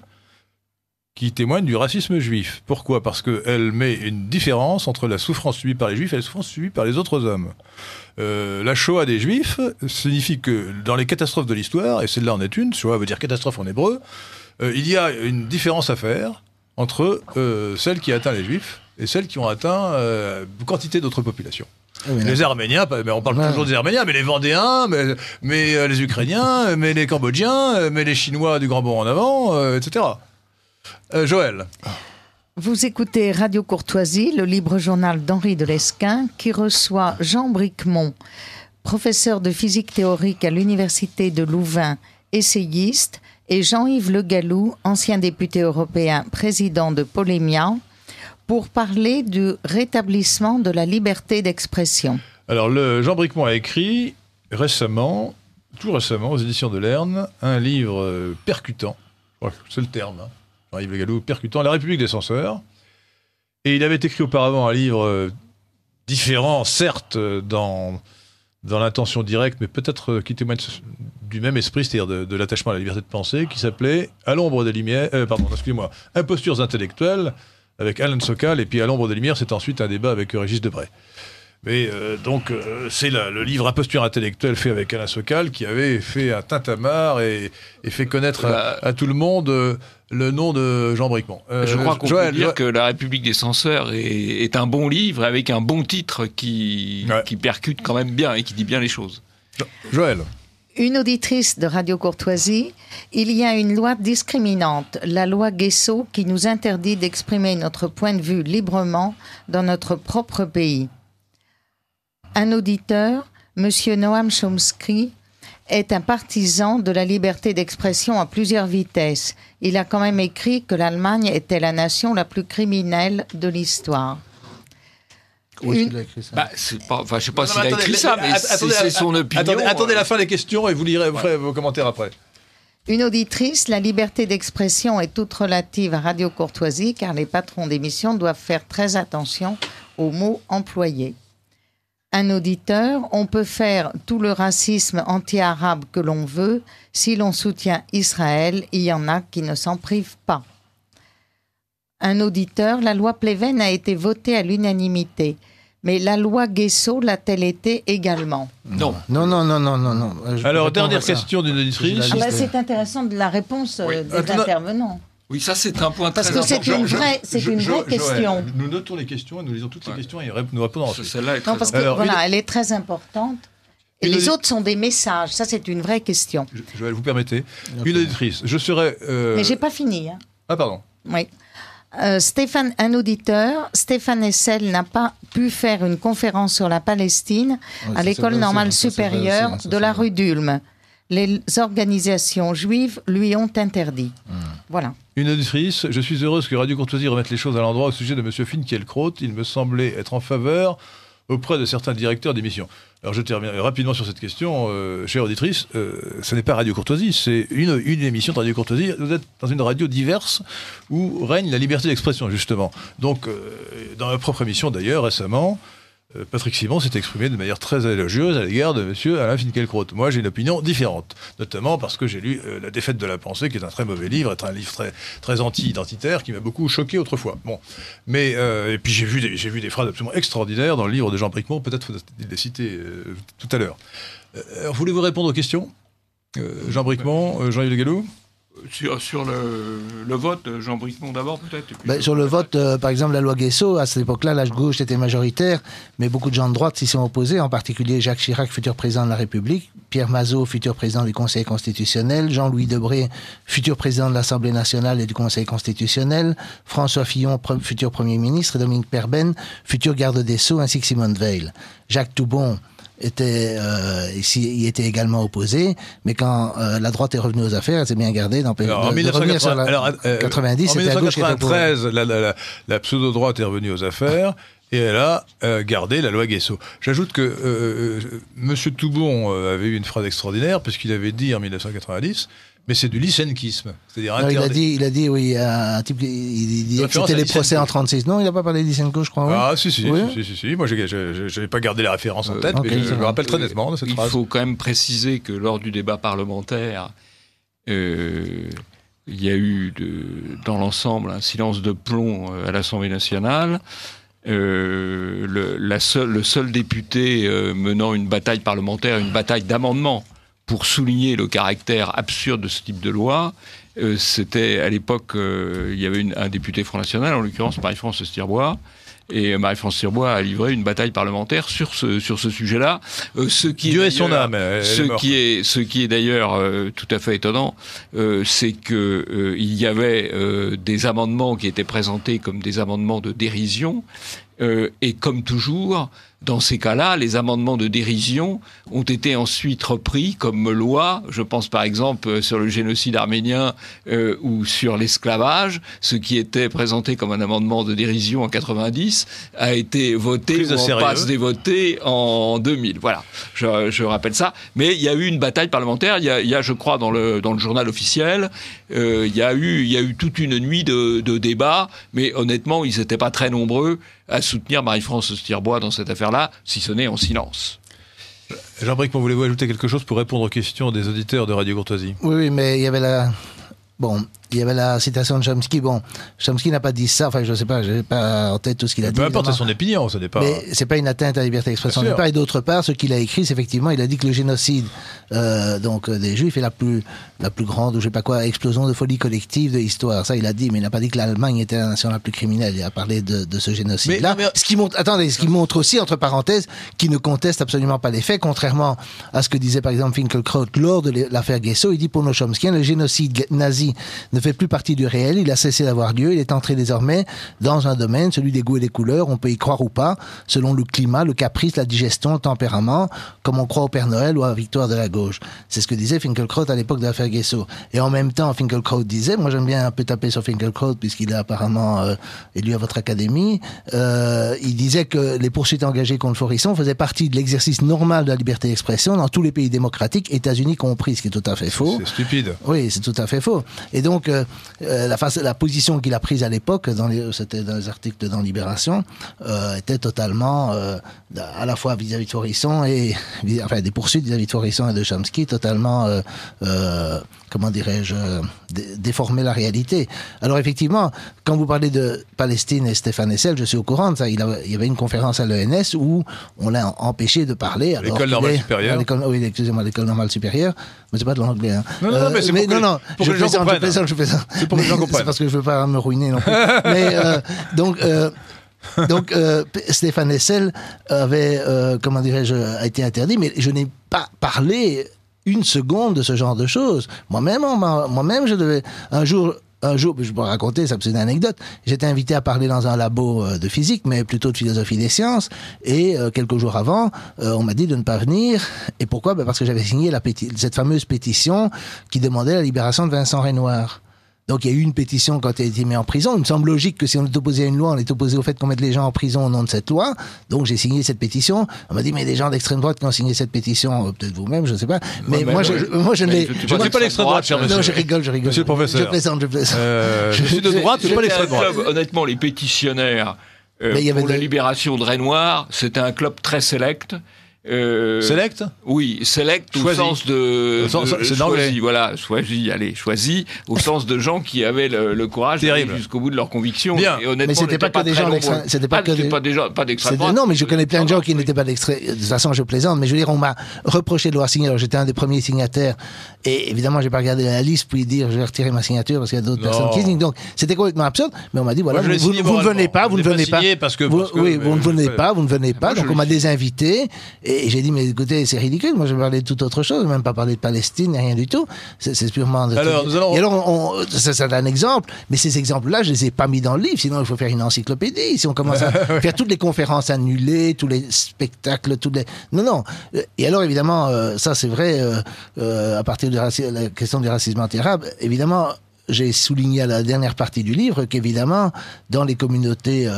qui témoigne du racisme juif. Pourquoi Parce qu'elle met une différence entre la souffrance subie par les juifs et la souffrance subie par les autres hommes. Euh, la Shoah des juifs signifie que dans les catastrophes de l'histoire, et celle-là en est une, Shoah veut dire catastrophe en hébreu, euh, il y a une différence à faire entre celles euh, celle qui atteint les juifs et celles qui ont atteint quantité d'autres populations. Ah, les Arméniens, mais on parle ah. toujours des Arméniens, mais les Vendéens, mais, euh, les Ukrainiens, euh, mais les Cambodgiens, euh, mais les Chinois du Grand Bond en avant, etc. Joël. Vous écoutez Radio Courtoisie, le libre journal d'Henri de Lesquin, qui reçoit Jean Bricmont, professeur de physique théorique à l'Université de Louvain, essayiste, et Jean-Yves Le Gallou, ancien député européen, président de Polémia, pour parler du rétablissement de la liberté d'expression. Alors, le, Jean Bricmont a écrit récemment, tout récemment, aux éditions de Lerne, un livre euh, percutant, c'est le terme, hein. Jean-Yves Le Gallou, percutant, La République des censeurs. Et il avait écrit auparavant un livre euh, différent, certes, euh, dans, dans l'intention directe, mais peut-être qui témoigne du même esprit, c'est-à-dire de, l'attachement à la liberté de penser, qui s'appelait À l'ombre des lumières, pardon, excusez-moi, Impostures intellectuelles, avec Alain Sokal, et puis à l'ombre des Lumières, c'est ensuite un débat avec Régis Debray. Mais euh, donc, euh, c'est le livre à posture intellectuelle fait avec Alain Sokal qui avait fait un tintamarre et, fait connaître à, bah, tout le monde euh, le nom de Jean Bricmont. je crois qu'on peut dire que La République des censeurs est, un bon livre avec un bon titre qui, qui percute quand même bien et qui dit bien les choses. Joël une auditrice de Radio Courtoisie, il y a une loi discriminante, la loi Guesso, qui nous interdit d'exprimer notre point de vue librement dans notre propre pays. Un auditeur, M. Noam Chomsky, est un partisan de la liberté d'expression à plusieurs vitesses. Il a quand même écrit que l'Allemagne était la nation la plus criminelle de l'histoire sais pas s'il a écrit ça, bah, c'est son opinion. Euh. Attendez, la fin des questions et vous lirez vos commentaires après. Une auditrice, la liberté d'expression est toute relative à Radio Courtoisie car les patrons d'émission doivent faire très attention aux mots employés. Un auditeur, on peut faire tout le racisme anti-arabe que l'on veut. Si l'on soutient Israël, il y en a qui ne s'en privent pas. Un auditeur, la loi Pleven a été votée à l'unanimité. Mais la loi Guesso l'a-t-elle été également Non. Non, non, non, non, non. Alors, dernière question d'une auditrice. Ah bah, c'est intéressant de la réponse euh, des intervenants. Oui, ça c'est un point très important. Parce que c'est une vraie, c'est une vraie question. nous notons les questions et nous lisons toutes les questions et nous répondons ensuite. Celle-là est non, parce que voilà, elle est très importante. Et les autres sont des messages. Ça, c'est une vraie question. Joël, vous permettez Une auditrice. Je serais. Euh, Mais j'ai pas fini. Hein. Ah, pardon. Oui. Euh, Stéphane, un auditeur, Stéphane Essel n'a pas pu faire une conférence sur la Palestine ah à l'école normale hein, supérieure hein, de la rue d'Ulm. Les organisations juives lui ont interdit. Hmm. Voilà. Une auditrice, je suis heureuse que Radio Courtoisie remette les choses à l'endroit au sujet de M. Finkielkraut. Il me semblait être en faveur auprès de certains directeurs d'émissions. Alors je termine rapidement sur cette question, euh, chère auditrice. Euh, ce n'est pas Radio Courtoisie, c'est une, émission de Radio Courtoisie. Vous êtes dans une radio diverse où règne la liberté d'expression, justement. Donc, euh, dans ma propre émission d'ailleurs, récemment, euh, Patrick Simon s'est exprimé de manière très élogieuse à l'égard de M. Alain Finkielkraut. Moi, j'ai une opinion différente, notamment parce que j'ai lu euh, La défaite de la pensée, qui est un très mauvais livre, est un livre très, très anti-identitaire, qui m'a beaucoup choqué autrefois. Bon, mais euh, et puis j'ai vu, des, vu des phrases absolument extraordinaires dans le livre de Jean Bricmont, peut-être faut-il les citer tout à l'heure. voulez-vous répondre aux questions Jean Bricmont, Jean-Yves Le Gallou sur, le, vote, Jean Mont d'abord peut-être ben, Sur le vote, euh, par exemple, la loi Guesso, à cette époque-là, la gauche était majoritaire, mais beaucoup de gens de droite s'y sont opposés, en particulier Jacques Chirac, futur président de la République, Pierre Mazot, futur président du Conseil constitutionnel, Jean-Louis Debré, futur président de l'Assemblée nationale et du Conseil constitutionnel, François Fillon, futur Premier ministre, Dominique Perben, futur garde des Sceaux, ainsi que Simone Veil. Jacques Toubon, était, euh, ici, il était également opposé, mais quand euh, la droite est revenue aux affaires, elle s'est bien gardée dans alors, la, 90, euh, en 1993, la pseudo-droite est revenue aux affaires, et elle a euh, gardé la loi Guesso. J'ajoute que euh, euh, Monsieur M. Toubon avait eu une phrase extraordinaire, puisqu'il avait dit en 1990 mais c'est du lysenkisme. C'est-à-dire il a dit, il a dit, oui, un type, il, a cité les procès en 1936. Non, il n'a pas parlé de Lysenko, je crois. Ah, si, si, si, si, Moi, je n'ai pas gardé la référence en tête, mais je, me rappelle très nettement de cette il phrase. Il faut quand même préciser que lors du débat parlementaire, il y a eu, dans l'ensemble, un silence de plomb à l'Assemblée nationale. Euh, le, seul, député euh, menant une bataille parlementaire, une bataille d'amendement pour souligner le caractère absurde de ce type de loi, euh, c'était à l'époque, il y avait un député Front National, en l'occurrence Paris france Stirbois, et Marie-France Sirbois a livré une bataille parlementaire sur ce, sur ce sujet-là. Euh, ce qui Dieu est, son âme. Ce qui, est, ce qui est d'ailleurs euh, tout à fait étonnant, euh, c'est que il y avait des amendements qui étaient présentés comme des amendements de dérision. et comme toujours, dans ces cas-là, les amendements de dérision ont été ensuite repris comme loi, je pense par exemple euh, sur le génocide arménien euh, ou sur l'esclavage, ce qui était présenté comme un amendement de dérision en 90 a été voté ou en passe des votés en 2000. Voilà, je, je, rappelle ça. Mais il y a eu une bataille parlementaire, il y a, il y a je crois, dans le, dans le journal officiel, euh, il, y a eu, il y a eu toute une nuit de, de débats, mais honnêtement, ils n'étaient pas très nombreux à soutenir Marie-France Stierbois dans cette affaire-là, si ce n'est en silence. Jean-Bric, voulez-vous ajouter quelque chose pour répondre aux questions des auditeurs de Radio Courtoisie Oui, mais il y avait la... Bon, il y avait la citation de Chomsky. Bon, Chomsky n'a pas dit ça. Enfin, je ne sais pas, je n'ai pas en tête tout ce qu'il a dit. Peu importe, son opinion, ce n'est pas. Mais c'est pas une atteinte à la liberté d'expression. Et d'autre part, ce qu'il a écrit, c'est effectivement, il a dit que le génocide euh, donc euh, des Juifs est la plus la plus grande, ou je sais pas quoi, explosion de folie collective de l'histoire. Ça, il a dit, mais il n'a pas dit que l'Allemagne était la nation la plus criminelle. Il a parlé de, ce génocide-là. Mais... Euh, ce qui montre, attendez, ce qui montre aussi, entre parenthèses, qu'il ne conteste absolument pas les faits, contrairement à ce que disait par exemple Finkelkraut lors de l'affaire Guesso. Il dit pour nos Chomskiens, le génocide nazi ne fait plus partie du réel, il a cessé d'avoir lieu, il est entré désormais dans un domaine, celui des goûts et des couleurs, on peut y croire ou pas, selon le climat, le caprice, la digestion, le tempérament, comme on croit au Père Noël ou à la victoire de la gauche. C'est ce que disait Finkelkraut à l'époque de l'affaire Guesso. Et en même temps, Finkelkraut disait, moi j'aime bien un peu taper sur Finkelkraut puisqu'il est apparemment euh, élu à votre académie, euh, il disait que les poursuites engagées contre Forisson faisaient partie de l'exercice normal de la liberté d'expression dans tous les pays démocratiques, États-Unis compris, ce qui est tout à fait faux. C'est stupide. Oui, c'est tout à fait faux. Et donc, euh, la, face, la position qu'il a prise à l'époque, c'était dans les articles de dans Libération, euh, était totalement, euh, à la fois vis-à-vis de Forisson et, enfin, des poursuites vis-à-vis de Forisson et de Chomsky, totalement, comment dirais-je, déformer la réalité. Alors effectivement, quand vous parlez de Palestine et Stéphane Essel, je suis au courant de ça. Il, y avait une conférence à l'ENS où on l'a empêché de parler. L'école normale supérieure. Oui, excusez-moi, l'école normale supérieure. Mais c'est pas de l'anglais. Hein. Non, non, mais c'est pour, que les gens comprennent. fais ça, C'est pour que les gens comprennent. C'est parce que je veux pas me ruiner non plus. mais euh, donc... Euh, donc euh, Stéphane Essel avait, comment dirais-je, a été interdit, mais je n'ai pas parlé une seconde de ce genre de choses. Moi-même, moi-même, je devais un jour un jour, je peux raconter, ça c'est une anecdote, j'étais invité à parler dans un labo euh, de physique, mais plutôt de philosophie des sciences, et euh, quelques jours avant, euh, on m'a dit de ne pas venir. Et pourquoi ben, Parce que j'avais signé la cette fameuse pétition qui demandait la libération de Vincent Renoir. Donc il y a eu une pétition quand elle a été mis en prison. Il me semble logique que si on est opposé à une loi, on est opposé au fait qu'on mette les gens en prison au nom de cette loi. Donc j'ai signé cette pétition. On m'a dit mais des gens d'extrême droite qui ont signé cette pétition, euh, peut-être vous-même, je ne sais pas. Mais moi, je, moi je ne l'ai. Je ne pas l'extrême droite, cher monsieur. Non, je rigole, je rigole. Monsieur le professeur. Je plaisante, je plaisante. Euh, je, suis de droite, je suis pas l'extrême droite. honnêtement, les pétitionnaires euh, pour la libération de Renoir, c'était un club très sélect. Euh, select Oui, select au sens de, choisi, voilà, choisi, allez, choisi, au sens de gens qui avaient le, courage d'aller jusqu'au bout de leurs convictions. Et honnêtement, mais c'était pas, ah, que des gens c'était pas gens, pas d'extrême Non, mais je connais plein de gens qui n'étaient pas d'extrême. De toute façon, je plaisante, mais je veux dire, on m'a reproché de l'avoir signé. Alors, j'étais un des premiers signataires, et évidemment, j'ai pas regardé la liste puis dire, je vais retirer ma signature parce qu'il y a d'autres personnes qui signent. Donc, c'était complètement absurde. Mais on m'a dit, voilà, vous, vous ne venez pas, vous ne venez pas, parce que oui, vous ne venez pas, vous ne venez pas. Donc, on m'a désinvité. Et, j'ai dit, mais écoutez, c'est ridicule. Moi, je parler de toute autre chose, même pas parler de Palestine, rien du tout. C'est purement. De alors, et alors, ça, c'est un exemple. Mais ces exemples-là, je les ai pas mis dans le livre. Sinon, il faut faire une encyclopédie. Si on commence à faire toutes les conférences annulées, tous les spectacles, tous les. Non, non. Et alors, évidemment, euh, ça, c'est vrai. Euh, euh, à partir de la question du racisme anti-arabe, évidemment j'ai souligné à la dernière partie du livre qu'évidemment, dans les communautés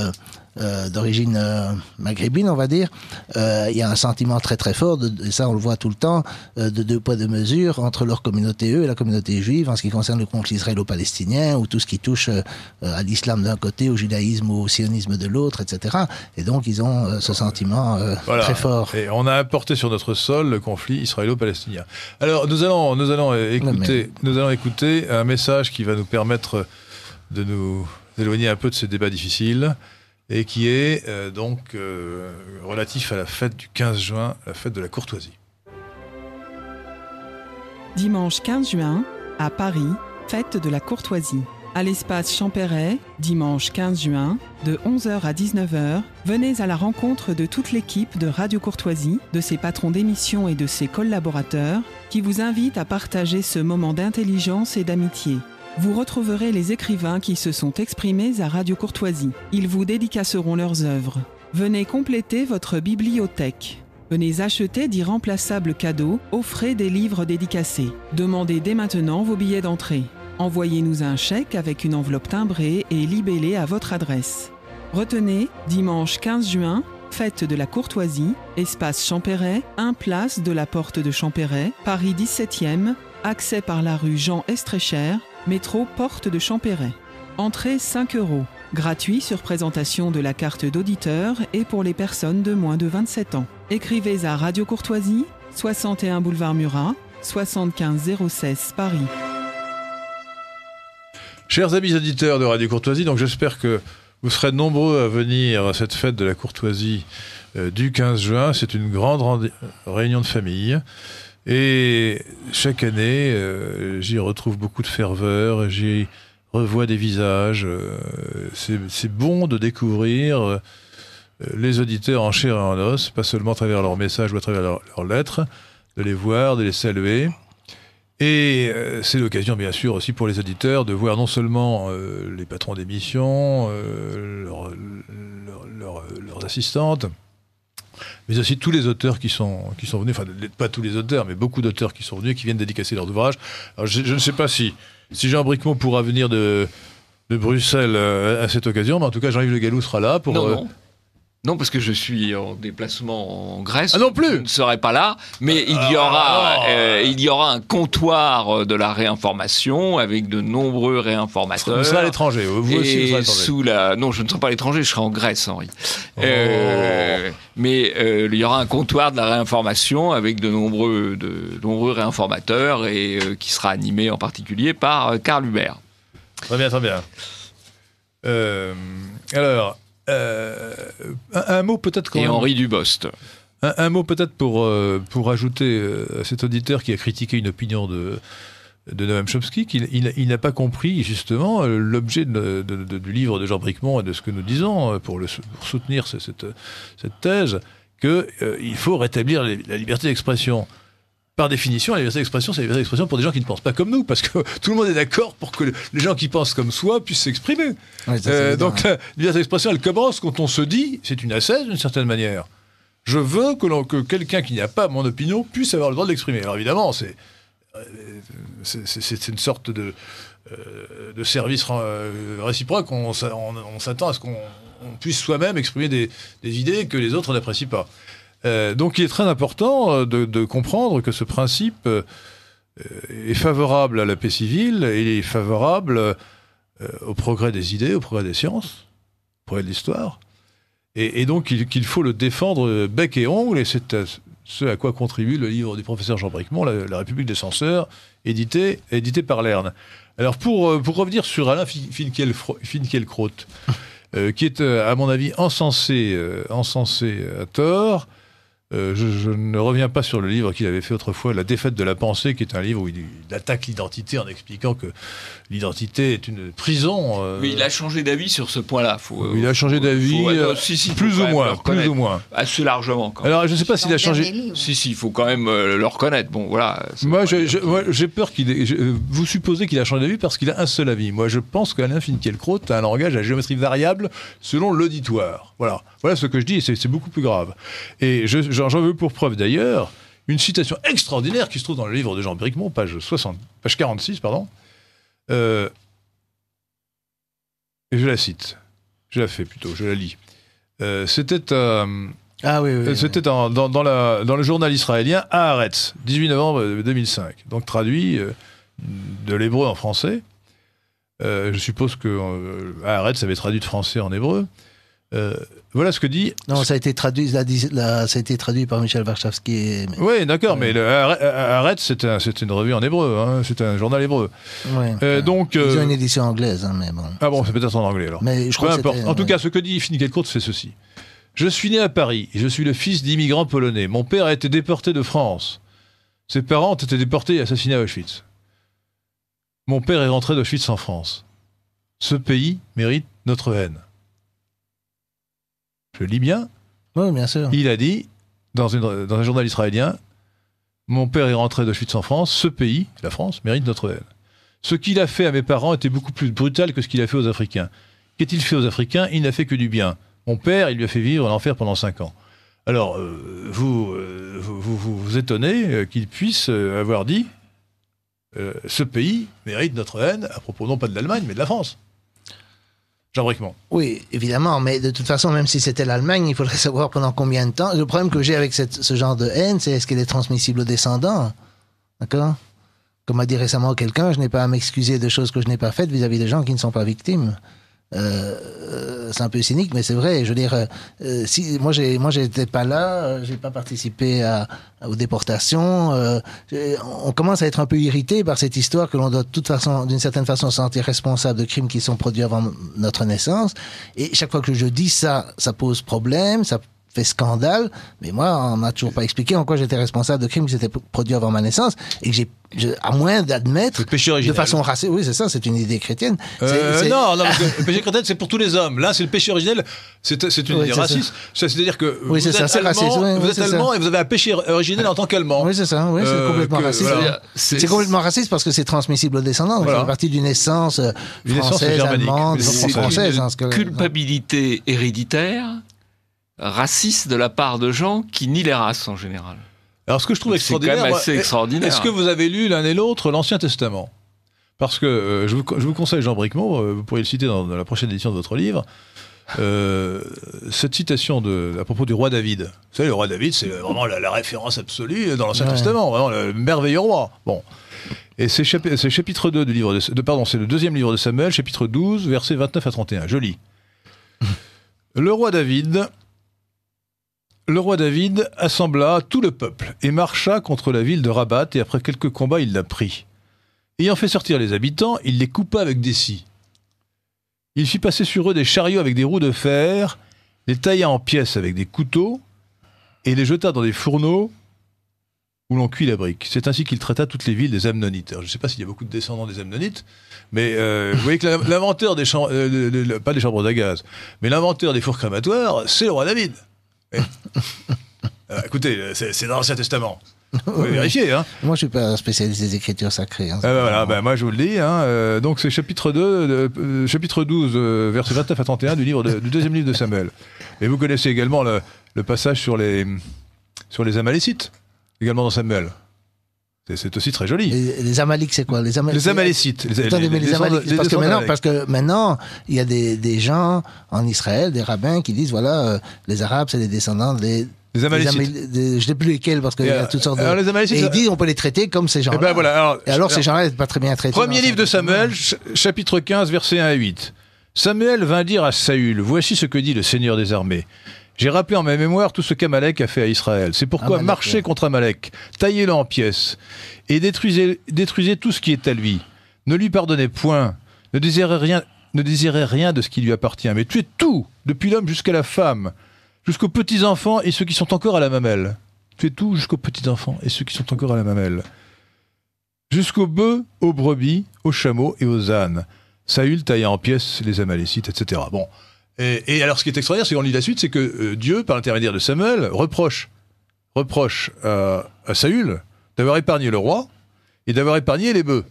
euh, d'origine euh, maghrébine, on va dire, euh, il y a un sentiment très très fort, et ça on le voit tout le temps, de deux poids deux mesures entre leur communauté eux et la communauté juive en ce qui concerne le conflit israélo-palestinien ou tout ce qui touche à l'islam d'un côté, au judaïsme ou au sionisme de l'autre, etc. Et donc ils ont ce sentiment très fort. Et on a apporté sur notre sol le conflit israélo-palestinien. Alors nous allons, nous allons écouter, nous allons écouter un message qui va nous permettre de nous éloigner un peu de ces débats difficiles et qui est euh, donc euh, relatif à la fête du 15 juin, la fête de la courtoisie. Dimanche 15 juin, à Paris, fête de la courtoisie. À l'espace Champéret, dimanche 15 juin, de 11h à 19h, venez à la rencontre de toute l'équipe de Radio Courtoisie, de ses patrons d'émission et de ses collaborateurs, qui vous invitent à partager ce moment d'intelligence et d'amitié vous retrouverez les écrivains qui se sont exprimés à Radio Courtoisie. Ils vous dédicaceront leurs œuvres. Venez compléter votre bibliothèque. Venez acheter d'irremplaçables cadeaux, offrez des livres dédicacés. Demandez dès maintenant vos billets d'entrée. Envoyez-nous un chèque avec une enveloppe timbrée et libellée à votre adresse. Retenez, dimanche 15 juin, fête de la courtoisie, espace Champéret, 1 place de la porte de Champéret, Paris 17e, accès par la rue Jean Estrécher, métro Porte de Champéret. Entrée 5 euros, gratuit sur présentation de la carte d'auditeur et pour les personnes de moins de 27 ans. Écrivez à Radio Courtoisie, 61 boulevard Murat, 75 Paris. Chers amis auditeurs de Radio Courtoisie, donc j'espère que vous serez nombreux à venir à cette fête de la courtoisie euh, du 15 juin. C'est une grande réunion de famille. Et chaque année, euh, j'y retrouve beaucoup de ferveur, j'y revois des visages. Euh, c'est bon de découvrir euh, les auditeurs en chair et en os, pas seulement à travers leurs messages ou à travers leurs lettres, de les voir, de les saluer. Et c'est l'occasion, bien sûr, aussi pour les auditeurs de voir non seulement les patrons d'émissions, leurs assistantes, mais aussi tous les auteurs qui sont, qui sont venus, enfin pas tous les auteurs, mais beaucoup d'auteurs qui sont venus et qui viennent dédicacer leurs ouvrages. je, ne sais pas si, si Jean Bricmont pourra venir de, de Bruxelles euh, à cette occasion, mais en tout cas Jean-Yves Le Gallou sera là pour... Euh, non, parce que je suis en déplacement en Grèce. Ah non plus Je ne serai pas là, mais il, y aura, ah. euh, il y aura un comptoir euh, de la réinformation avec de nombreux réinformateurs. Vous serez à l'étranger, vous aussi vous sous la... Non, je ne serai pas à l'étranger, je serai en Grèce, Henri. Oh. Euh, mais il y aura un comptoir de la réinformation avec de nombreux, de, nombreux réinformateurs et qui sera animé en particulier par Karl Hubert. Très bien, très bien. alors... Euh, un, mot peut-être Un, mot peut-être pour, euh, pour ajouter euh, à cet auditeur qui a critiqué une opinion de, de Noam Chomsky qu'il n'a pas compris justement l'objet du livre de Jean Bricmont et de ce que nous disons pour, soutenir cette, cette, thèse, qu'il faut rétablir la liberté d'expression par définition, la liberté d'expression, c'est la liberté d'expression pour des gens qui ne pensent pas comme nous, parce que tout le monde est d'accord pour que les gens qui pensent comme soi puissent s'exprimer. Euh, donc hein. la liberté d'expression, elle commence quand on se dit, c'est une assaise d'une certaine manière. Je veux que, quelqu'un qui n'a pas mon opinion puisse avoir le droit de l'exprimer. Alors évidemment, c'est euh, c'est une sorte de, euh, de service réciproque. On, s'attend à ce qu'on puisse soi-même exprimer des, des idées que les autres n'apprécient pas. Euh, donc il est très important euh, de, comprendre que ce principe euh, est favorable à la paix civile, et il est favorable au progrès des idées, au progrès des sciences, au progrès de l'histoire. Et, donc qu'il faut le défendre bec et ongle, et c'est ce à quoi contribue le livre du professeur Jean Bricmont, La, République des censeurs, édité, par Lerne. Alors pour, revenir sur Alain Finkielkraut, qui est à mon avis encensé, encensé à tort, euh, je, ne reviens pas sur le livre qu'il avait fait autrefois, La défaite de la pensée, qui est un livre où il, attaque l'identité en expliquant que l'identité est une prison. Mais euh. il a changé d'avis sur ce point-là. il a changé d'avis, euh, plus ou moins, plus ou moins, assez largement. Alors, je ne sais pas s'il a changé. Si, si, il faut quand même le reconnaître. Bon, voilà. Moi, j'ai peur qu'il. Ait, vous supposez qu'il a changé d'avis parce qu'il a un seul avis. Moi, je pense qu'Alain Finkielkraut a un langage à géométrie variable selon l'auditoire. Voilà, voilà ce que je dis. et c'est beaucoup plus grave. Et je j'en veux pour preuve d'ailleurs une citation extraordinaire qui se trouve dans le livre de Jean Bricmont, page, 60, page 46, pardon. Euh, je la cite. Je la fais plutôt, je la lis. C'était dans, le journal israélien Haaretz, 18 novembre 2005. Donc traduit euh, de l'hébreu en français. Euh, je suppose que Haaretz avait traduit de français en hébreu. Euh, voilà ce que dit. Non, ça a été traduit, ça a été traduit par Michel Warschawski. — Oui, d'accord, mais Arrête, c'est une revue en hébreu, hein, c'est un journal hébreu. Ouais, euh, donc, euh, une édition anglaise, hein, mais bon. Ah bon, c'est peut-être en anglais alors. Mais je Peu importe. En tout cas, ce que dit Court, c'est ceci. Je suis né à Paris, je suis le fils d'immigrants polonais. Mon père a été déporté de France. Ses parents ont été déportés et assassinés à Auschwitz. Mon père est rentré d'Auschwitz en France. Ce pays mérite notre haine. Je lis bien. Oui, bien sûr. Il a dit, dans, un journal israélien, mon père est rentré de d'Auschwitz en France, ce pays, la France, mérite notre haine. Ce qu'il a fait à mes parents était beaucoup plus brutal que ce qu'il a fait aux Africains. Qu'est-il fait aux Africains Il n'a fait que du bien. Mon père, il lui a fait vivre l'enfer pendant cinq ans. Alors, euh, euh, vous, vous, étonnez euh, qu'il puisse avoir dit ce pays mérite notre haine, à propos non pas de l'Allemagne, mais de la France. Oui, évidemment, mais de toute façon, même si c'était l'Allemagne, il faudrait savoir pendant combien de temps. Le problème que j'ai avec ce genre de haine, c'est est-ce qu'elle est transmissible aux descendants D'accord Comme a dit récemment quelqu'un, je n'ai pas à m'excuser de choses que je n'ai pas faites vis-à-vis -vis gens qui ne sont pas victimes. Euh, c'est un peu cynique, mais c'est vrai. Je veux dire, euh, si moi j'ai moi j'étais pas là, euh, j'ai pas participé aux déportations. on commence à être un peu irrité par cette histoire que l'on doit toute façon, d'une certaine façon, se sentir responsable de crimes qui sont produits avant notre naissance. Et chaque fois que je dis ça, ça pose problème, ça fait scandale, mais moi, on m'a toujours pas expliqué en quoi j'étais responsable de crimes qui s'étaient produits avant ma naissance et que j'ai, à moins d'admettre, de façon raciste, oui, c'est ça, c'est une idée chrétienne. Euh, euh Non, non, le péché chrétien, c'est pour tous les hommes. Là, c'est le péché originel, c'est une idée raciste. C'est-à-dire que vous, êtes allemand, et vous avez un péché originel en tant qu'allemand. Oui, c'est ça, oui, c'est euh, complètement raciste. C'est complètement raciste parce que c'est transmissible aux descendants. Voilà. C'est partie d'une essence euh, française, allemande, française. Hein, une culpabilité héréditaire raciste de la part de gens qui nient les races en général. Alors ce que je trouve extraordinaire, quand même extraordinaire. Est-ce que vous avez lu l'un et l'autre l'Ancien Testament Parce que euh, je, vous, conseille Jean Bricmont, euh, vous pourriez le citer dans, la prochaine édition de votre livre. Euh, cette citation de, à propos du roi David. Vous savez, le roi David, c'est vraiment la, référence absolue dans l'Ancien Testament, le merveilleux roi. Bon. Et c'est chapitre, chapitre 2 du livre de, pardon, c'est le deuxième livre de Samuel, chapitre 12, versets 29 à 31. Je lis. Le roi David, le roi David assembla tout le peuple et marcha contre la ville de Rabat et après quelques combats il la prit. Ayant fait sortir les habitants, il les coupa avec des scies. Il fit passer sur eux des chariots avec des roues de fer, les tailla en pièces avec des couteaux et les jeta dans des fourneaux où l'on cuit la brique. C'est ainsi qu'il traita toutes les villes des Amnonites. je ne sais pas s'il y a beaucoup de descendants des Amnonites, mais euh, vous voyez que l'inventeur des chambres, euh, pas des chambres à gaz, mais l'inventeur des fours crématoires, c'est le roi David. Eh. Euh, écoutez, c'est dans l'Ancien Testament. Vous pouvez vérifier. Hein. Moi, je ne suis pas spécialiste des Écritures sacrées. Hein, ah, bah voilà, ben, moi, je vous le dis. Hein, euh, donc, c'est chapitre, 2, euh, chapitre 12, verset 29 à 31 du, livre du deuxième livre de Samuel. Et vous connaissez également le, le passage sur les, sur les Amalécites, également dans Samuel. C'est aussi très joli. les Amaliques, c'est quoi Les, les Amalécites. Les, parce, que maintenant, il y a des, des, gens en Israël, des rabbins, qui disent voilà, euh, les Arabes, c'est les descendants des. Les Amalécites. je ne sais plus lesquels parce qu'il y a toutes sortes euh, alors de. Les Amalécites, et ils disent on peut les traiter comme ces eh gens-là. Et, ben, voilà, alors, et alors, ces gens-là n'étaient pas très bien traités. Premier livre de Samuel, chapitre 15, versets 1 à 8. Samuel vint dire à Saül Voici ce que dit le Seigneur des armées. J'ai rappelé en ma mémoire tout ce qu'Amalek a fait à Israël. C'est pourquoi marchez contre Amalek, taillez-le en pièces et détruisez, tout ce qui est à lui. Ne lui pardonnez point, ne désirez rien, ne désirez rien de ce qui lui appartient, mais tuez tout, depuis l'homme jusqu'à la femme, jusqu'aux petits-enfants et ceux qui sont encore à la mamelle. Tuez tout jusqu'aux petits-enfants et ceux qui sont encore à la mamelle. Jusqu'aux bœufs, aux brebis, aux chameaux et aux ânes. Saül taillait en pièces les Amalécites, etc. Bon, et, alors, ce qui est extraordinaire, c'est qu'on lit la suite, c'est que euh, Dieu, par l'intermédiaire de Samuel, reproche, reproche euh, à, Saül d'avoir épargné le roi et d'avoir épargné les bœufs.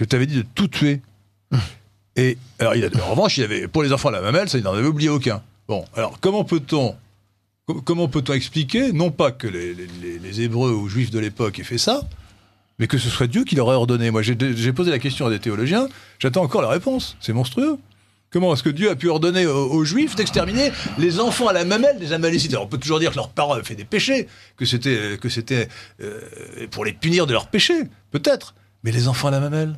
Je t'avais dit de tout tuer. Et alors, en revanche, il avait, pour les enfants à la mamelle, ça, il n'en avait oublié aucun. Bon, alors, comment peut-on comment peut-on expliquer, non pas que les, les Hébreux ou Juifs de l'époque aient fait ça, mais que ce soit Dieu qui leur a ordonné Moi, j'ai posé la question à des théologiens, j'attends encore la réponse. C'est monstrueux. Comment est-ce que Dieu a pu ordonner aux, Juifs d'exterminer les enfants à la mamelle des Amalécites on peut toujours dire que leurs parents avaient fait des péchés, que c'était que c'était euh, pour les punir de leurs péchés, peut-être. Mais les enfants à la mamelle,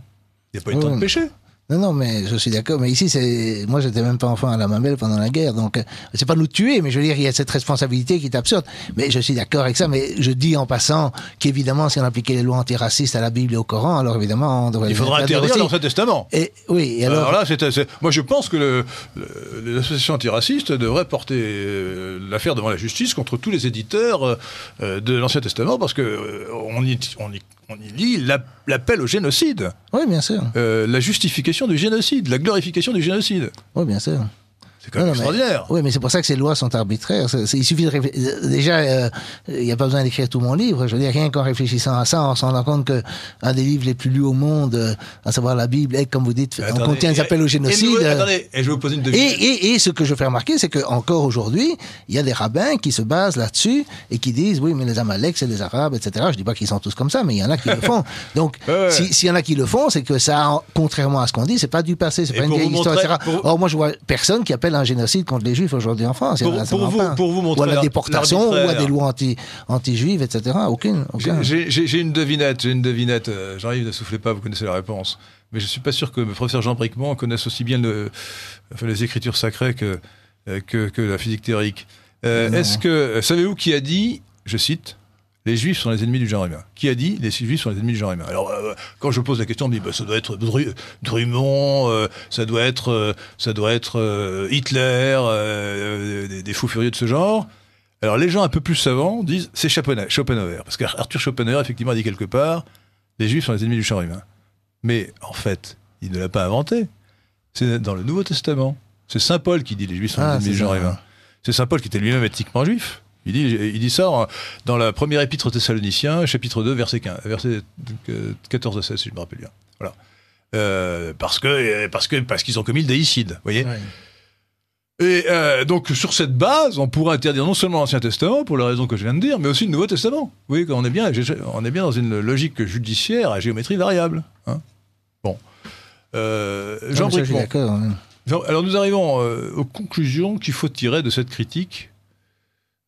il n'y a pas eu tant de péchés non, non, mais je suis d'accord. Mais ici, c'est moi, j'étais même pas enfant à la mamelle pendant la guerre, donc euh, c'est pas nous tuer, mais je veux dire, il y a cette responsabilité qui est absurde. Mais je suis d'accord avec ça. Mais je dis en passant qu'évidemment, si on appliquait les lois antiracistes à la Bible et au Coran, alors évidemment, on devrait. Il faudra interdire l'Ancien Testament. Et oui. Bah, alors... là, c'est moi, je pense que l'association antiraciste les associations porter euh, l'affaire devant la justice contre tous les éditeurs euh, de l'Ancien Testament, parce que on on y lit l'appel au génocide. Oui, bien sûr. la justification du génocide, la glorification du génocide. Oui, bien sûr. C'est quand même extraordinaire. oui, mais c'est pour ça que ces lois sont arbitraires. il suffit de Déjà, euh, il n'y a pas besoin d'écrire tout mon livre. Je veux dire, rien qu'en réfléchissant à ça, on se rend compte que un des livres les plus lus au monde, euh, à savoir la Bible, est, comme vous dites, contient des appels au génocide. Et, attendez, et je vous poser une et, et, ce que je fais remarquer, c'est qu'encore aujourd'hui, il y a des rabbins qui se basent là-dessus et qui disent, oui, mais les Amalek, c'est les Arabes, etc. Je dis pas qu'ils sont tous comme ça, mais il y en a qui le font. Donc, s'il y en a qui le font, c'est que ça, contrairement à ce qu'on dit, c'est pas du passé, c'est pas une vieille histoire, etc. Or, moi, je vois personne qui appelle un génocide contre les juifs aujourd'hui en France. Pour, pour vous, pour montrer. la déportation, ou à des lois anti, anti-juives, etc. Aucune. J'ai une devinette, j'ai une devinette. Euh, j'arrive ne soufflez pas, vous connaissez la réponse. Mais je suis pas sûr que le professeur Jean Bricmont connaisse aussi bien les écritures sacrées euh, que, que, la physique théorique. Euh, est-ce que savez-vous qui a dit, je cite, les juifs sont les ennemis du genre humain. Qui a dit les juifs sont les ennemis du genre humain Alors, euh, quand je pose la question, on me dit bah, ça doit être Drummond, euh, ça doit être, euh, ça doit être Hitler, des, fous furieux de ce genre. Alors, les gens un peu plus savants disent c'est Schopenhauer. Parce qu'Arthur Schopenhauer, effectivement, a dit quelque part les juifs sont les ennemis du genre humain. Mais en fait, il ne l'a pas inventé. C'est dans le Nouveau Testament. C'est saint Paul qui dit les juifs sont les ah, ennemis du genre humain. C'est saint Paul qui était lui-même éthiquement juif. Il dit, il dit ça hein, dans la première épître aux Thessaloniciens, chapitre 2, verset, 15, verset 14 euh, à 16, si je me rappelle bien. Voilà. Euh, parce que parce que parce qu'ils ont commis le déicide, vous voyez. Et euh, donc sur cette base, on pourrait interdire non seulement l'Ancien Testament pour la raison que je viens de dire, mais aussi le Nouveau Testament. Oui, on est bien on est bien dans une logique judiciaire à géométrie variable. Hein. bon, euh, hein. Jean Alors nous arrivons aux conclusions qu'il faut tirer de cette critique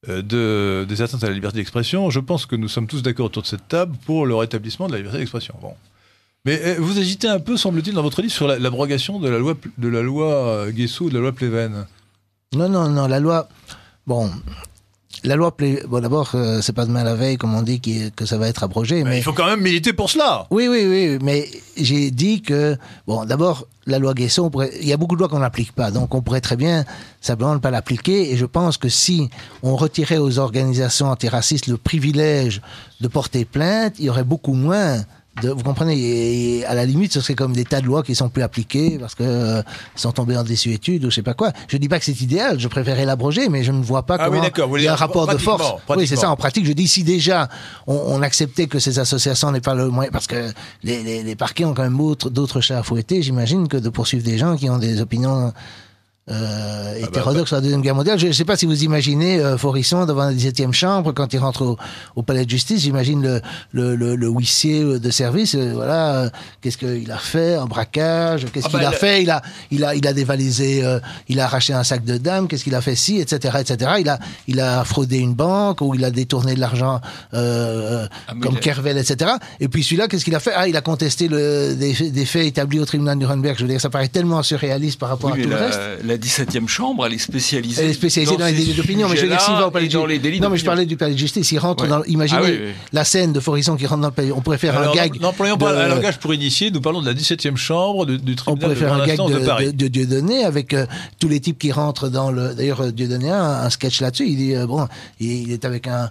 euh, de, des atteintes à la liberté d'expression, je pense que nous sommes tous d'accord autour de cette table pour le rétablissement de la liberté d'expression. Bon. Mais euh, vous agitez un peu, semble-t-il, dans votre livre sur l'abrogation de la loi, de la loi euh, de la loi Pleven. Non, non, non, la loi. Bon, la loi, bon d'abord, euh, c'est pas demain la veille, comme on dit, que ça va être abrogé. Mais, il faut quand même militer pour cela. Oui, oui, oui. Mais j'ai dit que, bon, d'abord, la loi Guesson, il y a beaucoup de lois qu'on n'applique pas. Donc on pourrait très bien simplement ne pas l'appliquer. Et je pense que si on retirait aux organisations antiracistes le privilège de porter plainte, il y aurait beaucoup moins vous comprenez, et, à la limite, ce serait comme des tas de lois qui sont plus appliquées parce que euh, sont tombées en désuétude ou je sais pas quoi. Je dis pas que c'est idéal, je préférerais l'abroger, mais je ne vois pas ah comment il y a un rapport de force. Oui, c'est ça. En pratique, je dis si déjà on, acceptait que ces associations n'aient pas le moyen, parce que les, parquets ont quand même d'autres chats à fouetter, j'imagine, que de poursuivre des gens qui ont des opinions euh, hétérodoxe ah bah, bah. la Deuxième Guerre mondiale. Je ne sais pas si vous imaginez euh, Forisson devant la 17e chambre quand il rentre au, palais de justice. J'imagine le, le, huissier euh, de service. Euh, voilà, euh, qu'est-ce qu'il a fait Un braquage Qu'est-ce ah qu'il bah, a fait il a, il a, il a dévalisé, il a arraché un sac de dames. Qu'est-ce qu'il a fait si Etc. etc. Il, a, il a fraudé une banque ou il a détourné de l'argent ah, comme Kervel, etc. Et puis celui-là, qu'est-ce qu'il a fait Ah, il a contesté le, des, faits établis au tribunal de Nuremberg. Je veux dire, ça paraît tellement surréaliste par rapport à tout le reste la 17e chambre, elle est spécialisée. Elle est spécialisée dans, les délits d'opinion, mais je Non, mais je parlais du palais de justice. Il rentre dans, ah imaginez la scène de Forisson qui rentre dans le palais. On pourrait faire un gag. N'employons pas un langage pour initier, nous parlons de la 17e chambre, du, tribunal. On pourrait faire de un gag de, Dieudonné avec euh, tous les types qui rentrent dans le. D'ailleurs, euh, Dieudonné a un, sketch là-dessus. Il dit, euh, bon, il, est avec un.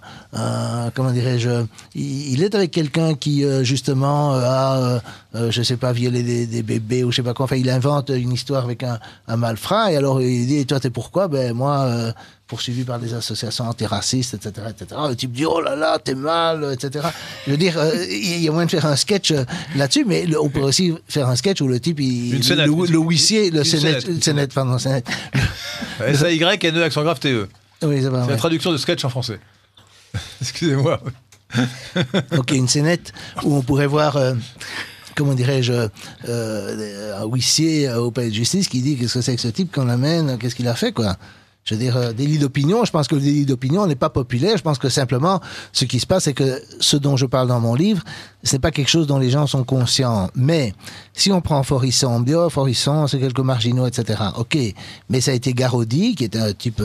comment dirais-je il, est avec quelqu'un qui, justement, a, je sais pas, violé des, bébés ou je sais pas quoi. Enfin, il invente une histoire avec un, un malfrat alors, il dit, et toi, t'es pourquoi Ben, moi, euh, poursuivi par des associations antiracistes, etc., Le type dit, oh là là, t'es mal, etc. Je veux dire, euh, il y a moyen de faire un sketch euh, là-dessus, mais on peut aussi faire un sketch où le type, il, le, le, le, huissier, le pardon, scénette. S-A-Y-N-E, accent grave T-E. c'est la traduction de sketch en français. Excusez-moi. ok, une scénette où on pourrait voir comment dirais-je, euh, euh, un huissier euh, au palais de justice qui dit qu'est-ce que c'est que ce type qu'on amène, qu'est-ce qu'il a fait, quoi. Je veux dire, délit d'opinion, je pense que le délit d'opinion n'est pas populaire. Je pense que simplement, ce qui se passe, c'est que ce dont je parle dans mon livre, ce n'est pas quelque chose dont les gens sont conscients. Mais si on prend Forisson, Bio, Forisson, c'est quelques marginaux, etc. OK, mais ça a été Garodi, qui est un type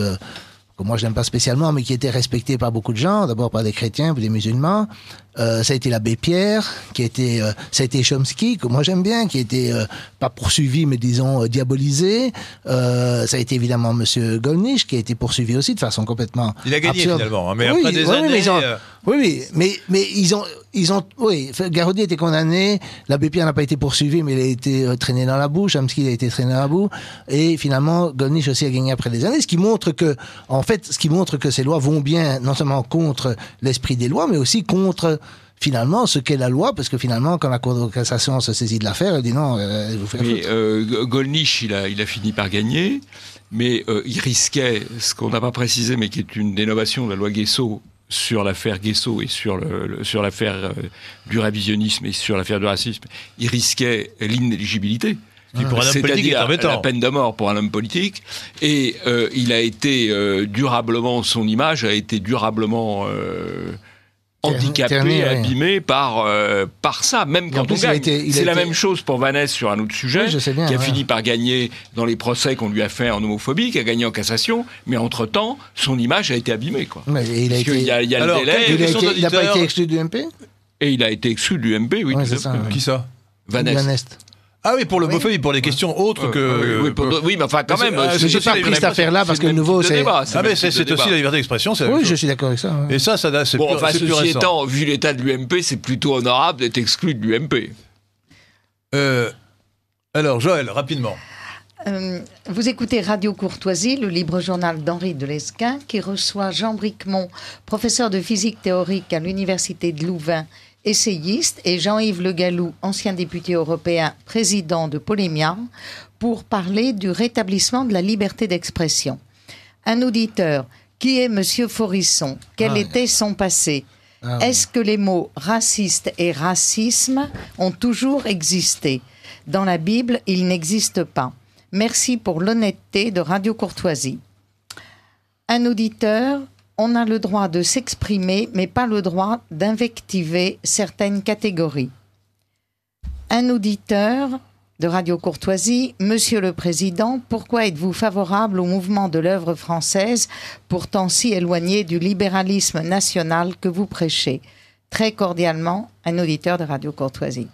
que moi je n'aime pas spécialement, mais qui était respecté par beaucoup de gens, d'abord par des chrétiens puis des musulmans. Euh, ça a été l'abbé Pierre, qui était, euh, ça a été Chomsky, que moi j'aime bien, qui était euh, pas poursuivi, mais disons euh, diabolisé. ça a été évidemment Monsieur Golnisch, qui a été poursuivi aussi de façon complètement. Il a gagné finalement, hein, mais oui, après des oui, années. Mais oui, mais, mais ils ont, ils ont, oui, Garaudy a été condamné. L'abbé Pierre n'a pas été poursuivi, mais il a été euh, traîné dans la boue. Chamsky a été traîné dans la boue. Et finalement, Golnisch aussi a gagné après des années. Ce qui montre que, en fait, ce qui montre que ces lois vont bien, non seulement contre l'esprit des lois, mais aussi contre finalement ce qu'est la loi, parce que finalement, quand la Cour de cassation se saisit de l'affaire, elle dit non, euh, vous faites. Mais euh, Golnisch, il a, il a fini par gagner, mais il risquait ce qu'on n'a pas précisé, mais qui est une dénovation de la loi Guesso sur l'affaire Guesso et sur, le, sur l'affaire euh, du révisionnisme et sur l'affaire du racisme, il risquait l'inéligibilité. C'est-à-dire la peine de mort pour un homme politique. Et euh, il a été euh, durablement, son image a été durablement handicapé, abîmé par, euh, par ça, même quand on gagne. C'est la même chose pour Vanessa sur un autre sujet, qui a fini par gagner dans les procès qu'on lui a fait en homophobie, qui a gagné en cassation, mais entre-temps, son image a été abîmée. Quoi. il y a, le délai. Il n'a pas été exclu du MP Et il a été exclu du MP, oui. Ouais, ça, Qui ça Vanessa. Ah oui, pour le oui. pour les questions autres que. Ah oui, mais enfin, quand même. n'ai ah, pas pris cette affaire-là parce que le nouveau, c'est. Ah, mais c'est aussi la liberté d'expression. Oui, je suis d'accord avec ça. Et ça, ça c'est bon, plus, enfin, ceci étant, vu l'état de l'UMP, c'est plutôt honorable d'être exclu de l'UMP. Euh, alors, Joël, rapidement. Euh, vous écoutez Radio Courtoisie, le libre journal d'Henri de Lesquin, qui reçoit Jean Bricmont, professeur de physique théorique à l'Université de Louvain essayiste, et Jean-Yves Le Gallou, ancien député européen, président de Polémia, pour parler du rétablissement de la liberté d'expression. Un auditeur, qui est Monsieur Forisson Quel ah. était son passé ah Est-ce que les mots racistes et racisme ont toujours existé Dans la Bible, ils n'existent pas. Merci pour l'honnêteté de Radio Courtoisie. Un auditeur, on a le droit de s'exprimer, mais pas le droit d'invectiver certaines catégories. Un auditeur de Radio Courtoisie, Monsieur le Président, pourquoi êtes-vous favorable au mouvement de l'œuvre française, pourtant si éloigné du libéralisme national que vous prêchez Très cordialement, un auditeur de Radio Courtoisie.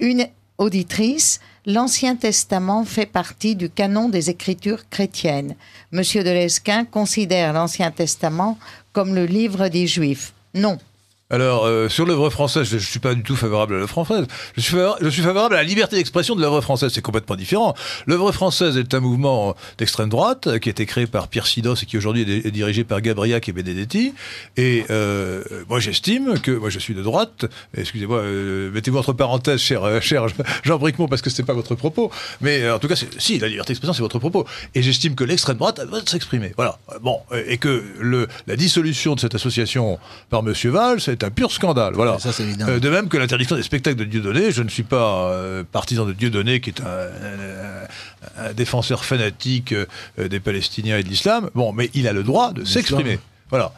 Une auditrice, l'Ancien Testament fait partie du canon des écritures chrétiennes. Monsieur de Lesquin considère l'Ancien Testament comme le livre des Juifs. Non, alors, euh, sur l'œuvre française, je ne suis pas du tout favorable à l'œuvre française. Je suis, je suis, favorable à la liberté d'expression de l'œuvre française. C'est complètement différent. L'œuvre française est un mouvement euh, d'extrême droite euh, qui a été créé par Pierre Sidos et qui aujourd'hui est dirigé par Gabriac et Benedetti. Et moi, j'estime que. Moi, je suis de droite. Excusez-moi, mettez-vous entre parenthèses, cher, Jean Bricmont, parce que ce n'est pas votre propos. Mais en tout cas, si, la liberté d'expression, c'est votre propos. Et j'estime que l'extrême droite va s'exprimer. Voilà. Bon. Et que le, la dissolution de cette association par M. Valls, c'est un pur scandale. Voilà. Euh, de même que l'interdiction des spectacles de Dieudonné, je ne suis pas euh, partisan de Dieudonné, qui est un, défenseur fanatique euh, des Palestiniens et de l'islam. Bon, mais il a le droit de s'exprimer. Voilà.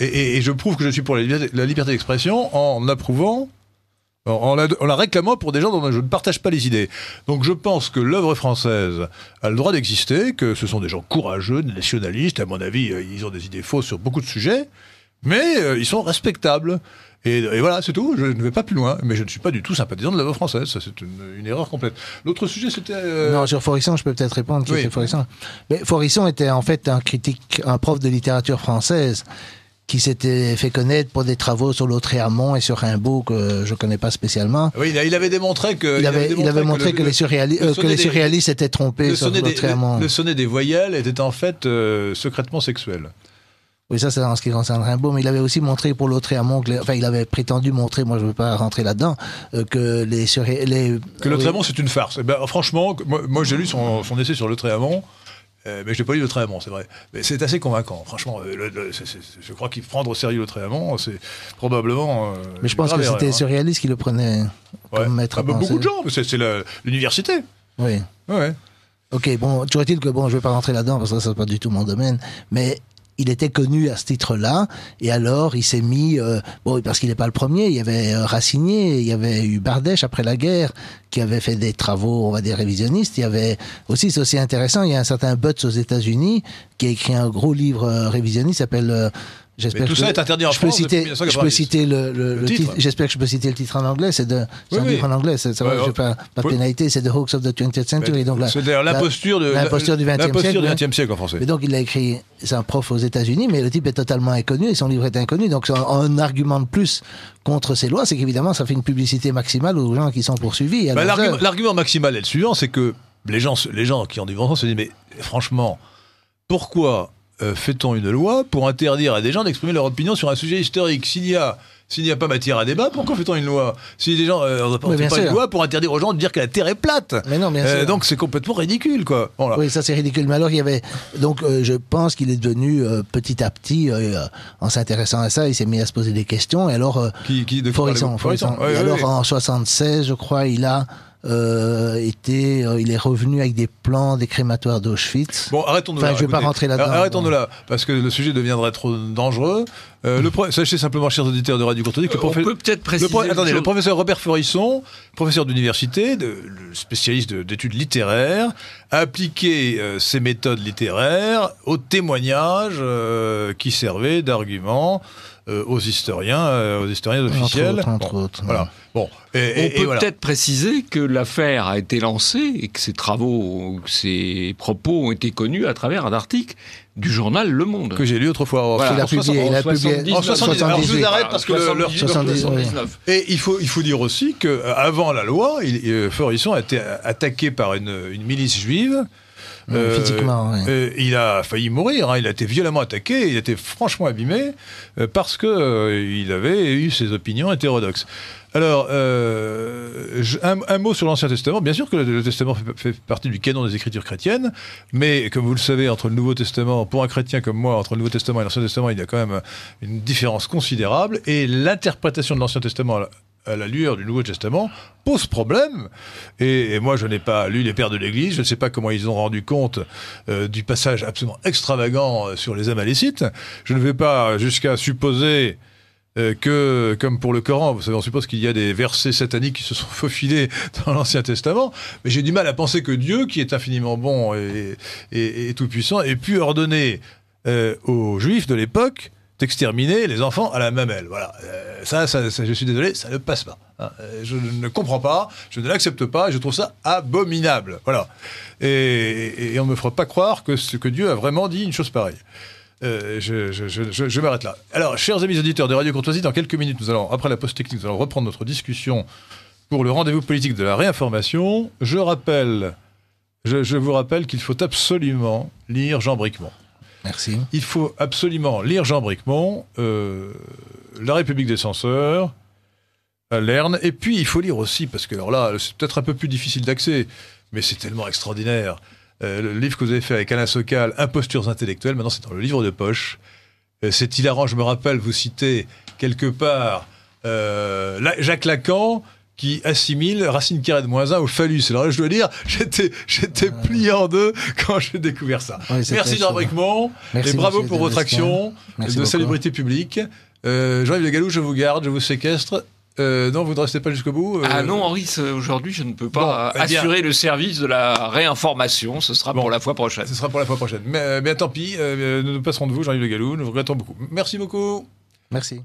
et, je prouve que je suis pour la liberté, d'expression en approuvant, en, la, en, la, réclamant pour des gens dont je ne partage pas les idées. Donc je pense que l'œuvre française a le droit d'exister, que ce sont des gens courageux, nationalistes, à mon avis, ils ont des idées fausses sur beaucoup de sujets mais euh, ils sont respectables. Et, voilà, c'est tout, je ne vais pas plus loin. Mais je ne suis pas du tout sympathisant de la voix française, ça c'est une, erreur complète. L'autre sujet c'était... Euh, non, sur Forisson, je peux peut-être répondre. Oui. Mais Forisson était en fait un critique, un prof de littérature française qui s'était fait connaître pour des travaux sur l'Autréamont et sur Rimbaud que je connais pas spécialement. Oui, il, avait démontré que. Il avait, montré que, les, euh, surréalistes étaient trompés le sur l'Autréamont. le- sonnet des voyelles était en fait secrètement sexuel. Oui, ça, c'est en ce qui concerne Rimbaud, mais il avait aussi montré pour l'autre enfin, il avait prétendu montrer, moi je ne veux pas rentrer là-dedans, euh, que les. les que l'autre c'est une farce. Eh ben, franchement, moi, j'ai lu son, son, essai sur le euh, mais je n'ai pas lu le Tréamont, c'est vrai. Mais c'est assez convaincant, franchement. Euh, je crois qu'il prendre au sérieux le c'est probablement. mais je pense que c'était hein. surréaliste qui le prenait comme maître ah, bah, Beaucoup de gens, c'est l'université. Oui. Ouais. Ok, bon, toujours est-il que bon, je ne vais pas rentrer là-dedans parce que ça, n'est pas du tout mon domaine, mais il était connu à ce titre-là, et alors il s'est mis, euh, parce qu'il n'est pas le premier, il y avait euh, Racigné, il y avait eu Bardèche après la guerre, qui avait fait des travaux, on va dire, révisionnistes, il y avait aussi, c'est aussi intéressant, il y a un certain Butts aux États-Unis, qui a écrit un gros livre euh, révisionniste révisionniste, s'appelle J'espère tout ça est interdit en je Peux citer, je peux citer le, titre. J'espère que je peux citer le titre en anglais. C'est de. un livre en anglais. Ça va, ouais, pas, pénalité. C'est The Hoax of the 20th Century. C'est c'est l'imposture du 20e siècle. du hein. siècle en français. Mais donc il l'a écrit. C'est un prof aux États-Unis, mais le type est totalement inconnu et son livre est inconnu. Donc un, un argument de plus contre ces lois, c'est qu'évidemment ça fait une publicité maximale aux gens qui sont poursuivis. Bah, euh, l'argument maximal est le suivant, c'est que les gens, les gens qui ont du vent sens se disent mais franchement, pourquoi euh, fait-on une loi pour interdire à des gens d'exprimer leur opinion sur un sujet historique S'il n'y a, a, pas matière à débat, pourquoi fait-on une loi Si des gens, euh, on ne pas une loi pour interdire aux gens de dire que la Terre est plate. Mais non, euh, Donc c'est complètement ridicule, quoi. Oui, ça c'est ridicule. Mais alors il y avait, donc euh, je pense qu'il est devenu petit à petit, en s'intéressant à ça, il s'est mis à se poser des questions. Et alors, qui, de Forisson, alors en 76, je crois, il a euh, euh, il est revenu avec des plans des crématoires d'Auschwitz. Bon, arrêtons de Je vais pas rentrer là-dedans. Euh, arrêtons hein. de là, parce que le sujet deviendrait trop dangereux. Euh, le Sachez simplement, chers auditeurs de Radio que Le professeur Robert Florisson, professeur d'université, spécialiste d'études littéraires, a appliqué euh, ses méthodes littéraires aux témoignages euh, qui servaient d'argument aux historiens, aux historiens officiels. Entre autres, et, on peut peut-être préciser que l'affaire a été lancée et que ses travaux, ses propos ont été connus à travers un article du journal Le Monde. Que j'ai lu autrefois. Il a publié, en 79. Et il faut, il faut dire aussi que euh, avant la loi, il, euh, Florisson a été attaqué par une, milice juive. Mmh, euh, physiquement, il a failli mourir, hein. il a été violemment attaqué, il a été franchement abîmé parce qu'il il avait eu ses opinions hétérodoxes. Alors, euh, un, mot sur l'Ancien Testament. Bien sûr que le, Testament fait, partie du canon des Écritures chrétiennes, mais comme vous le savez, entre le Nouveau Testament, pour un chrétien comme moi, entre le Nouveau Testament et l'Ancien Testament, il y a quand même une différence considérable, et l'interprétation de l'Ancien Testament à la lueur du Nouveau Testament pose problème. Et, moi, je n'ai pas lu les pères de l'Église, je ne sais pas comment ils ont rendu compte euh, du passage absolument extravagant euh, sur les Amalécites. Je ne vais pas jusqu'à supposer euh, que, comme pour le Coran, vous savez, on suppose qu'il y a des versets sataniques qui se sont faufilés dans l'Ancien Testament, mais j'ai du mal à penser que Dieu, qui est infiniment bon et, tout-puissant, ait pu ordonner euh, aux Juifs de l'époque d'exterminer les enfants à la mamelle. Voilà, euh, ça, je suis désolé, ça ne passe pas. Hein. Je ne comprends pas, je ne l'accepte pas, je trouve ça abominable. Voilà. Et, on ne me fera pas croire que, que Dieu a vraiment dit une chose pareille. Euh, je, m'arrête là. Alors, chers amis auditeurs de Radio Courtoisie, dans quelques minutes, nous allons, après la pause technique, nous allons reprendre notre discussion pour le rendez-vous politique de la réinformation. Je rappelle, je, vous rappelle qu'il faut absolument lire Jean Bricmont. Merci. Il faut absolument lire Jean Bricmont, euh, La République des censeurs, Lerne, et puis il faut lire aussi, parce que alors là, c'est peut-être un peu plus difficile d'accès, mais c'est tellement extraordinaire. Euh, le livre que vous avez fait avec Alain Sokal, Impostures intellectuelles, maintenant c'est dans le livre de poche. Euh, c'est hilarant, je me rappelle, vous citez quelque part euh, Jacques Lacan qui assimile Racine carrée de moins 1 au phallus. Alors là, je dois dire, j'étais, j'étais ah. plié en deux quand j'ai découvert ça. Merci Jean Bricmont, et bravo pour votre action de célébrité publique. Euh, Jean-Yves Le je vous garde, je vous séquestre. Euh, non, vous ne restez pas jusqu'au bout. Euh, ah non, Henri, aujourd'hui, je ne peux pas eh assurer le service de la réinformation. Ce sera pour la fois prochaine. Ce sera pour la fois prochaine. Mais, euh, tant pis, nous nous passerons de vous, Jean-Yves Le Nous vous regrettons beaucoup. Merci beaucoup. Merci.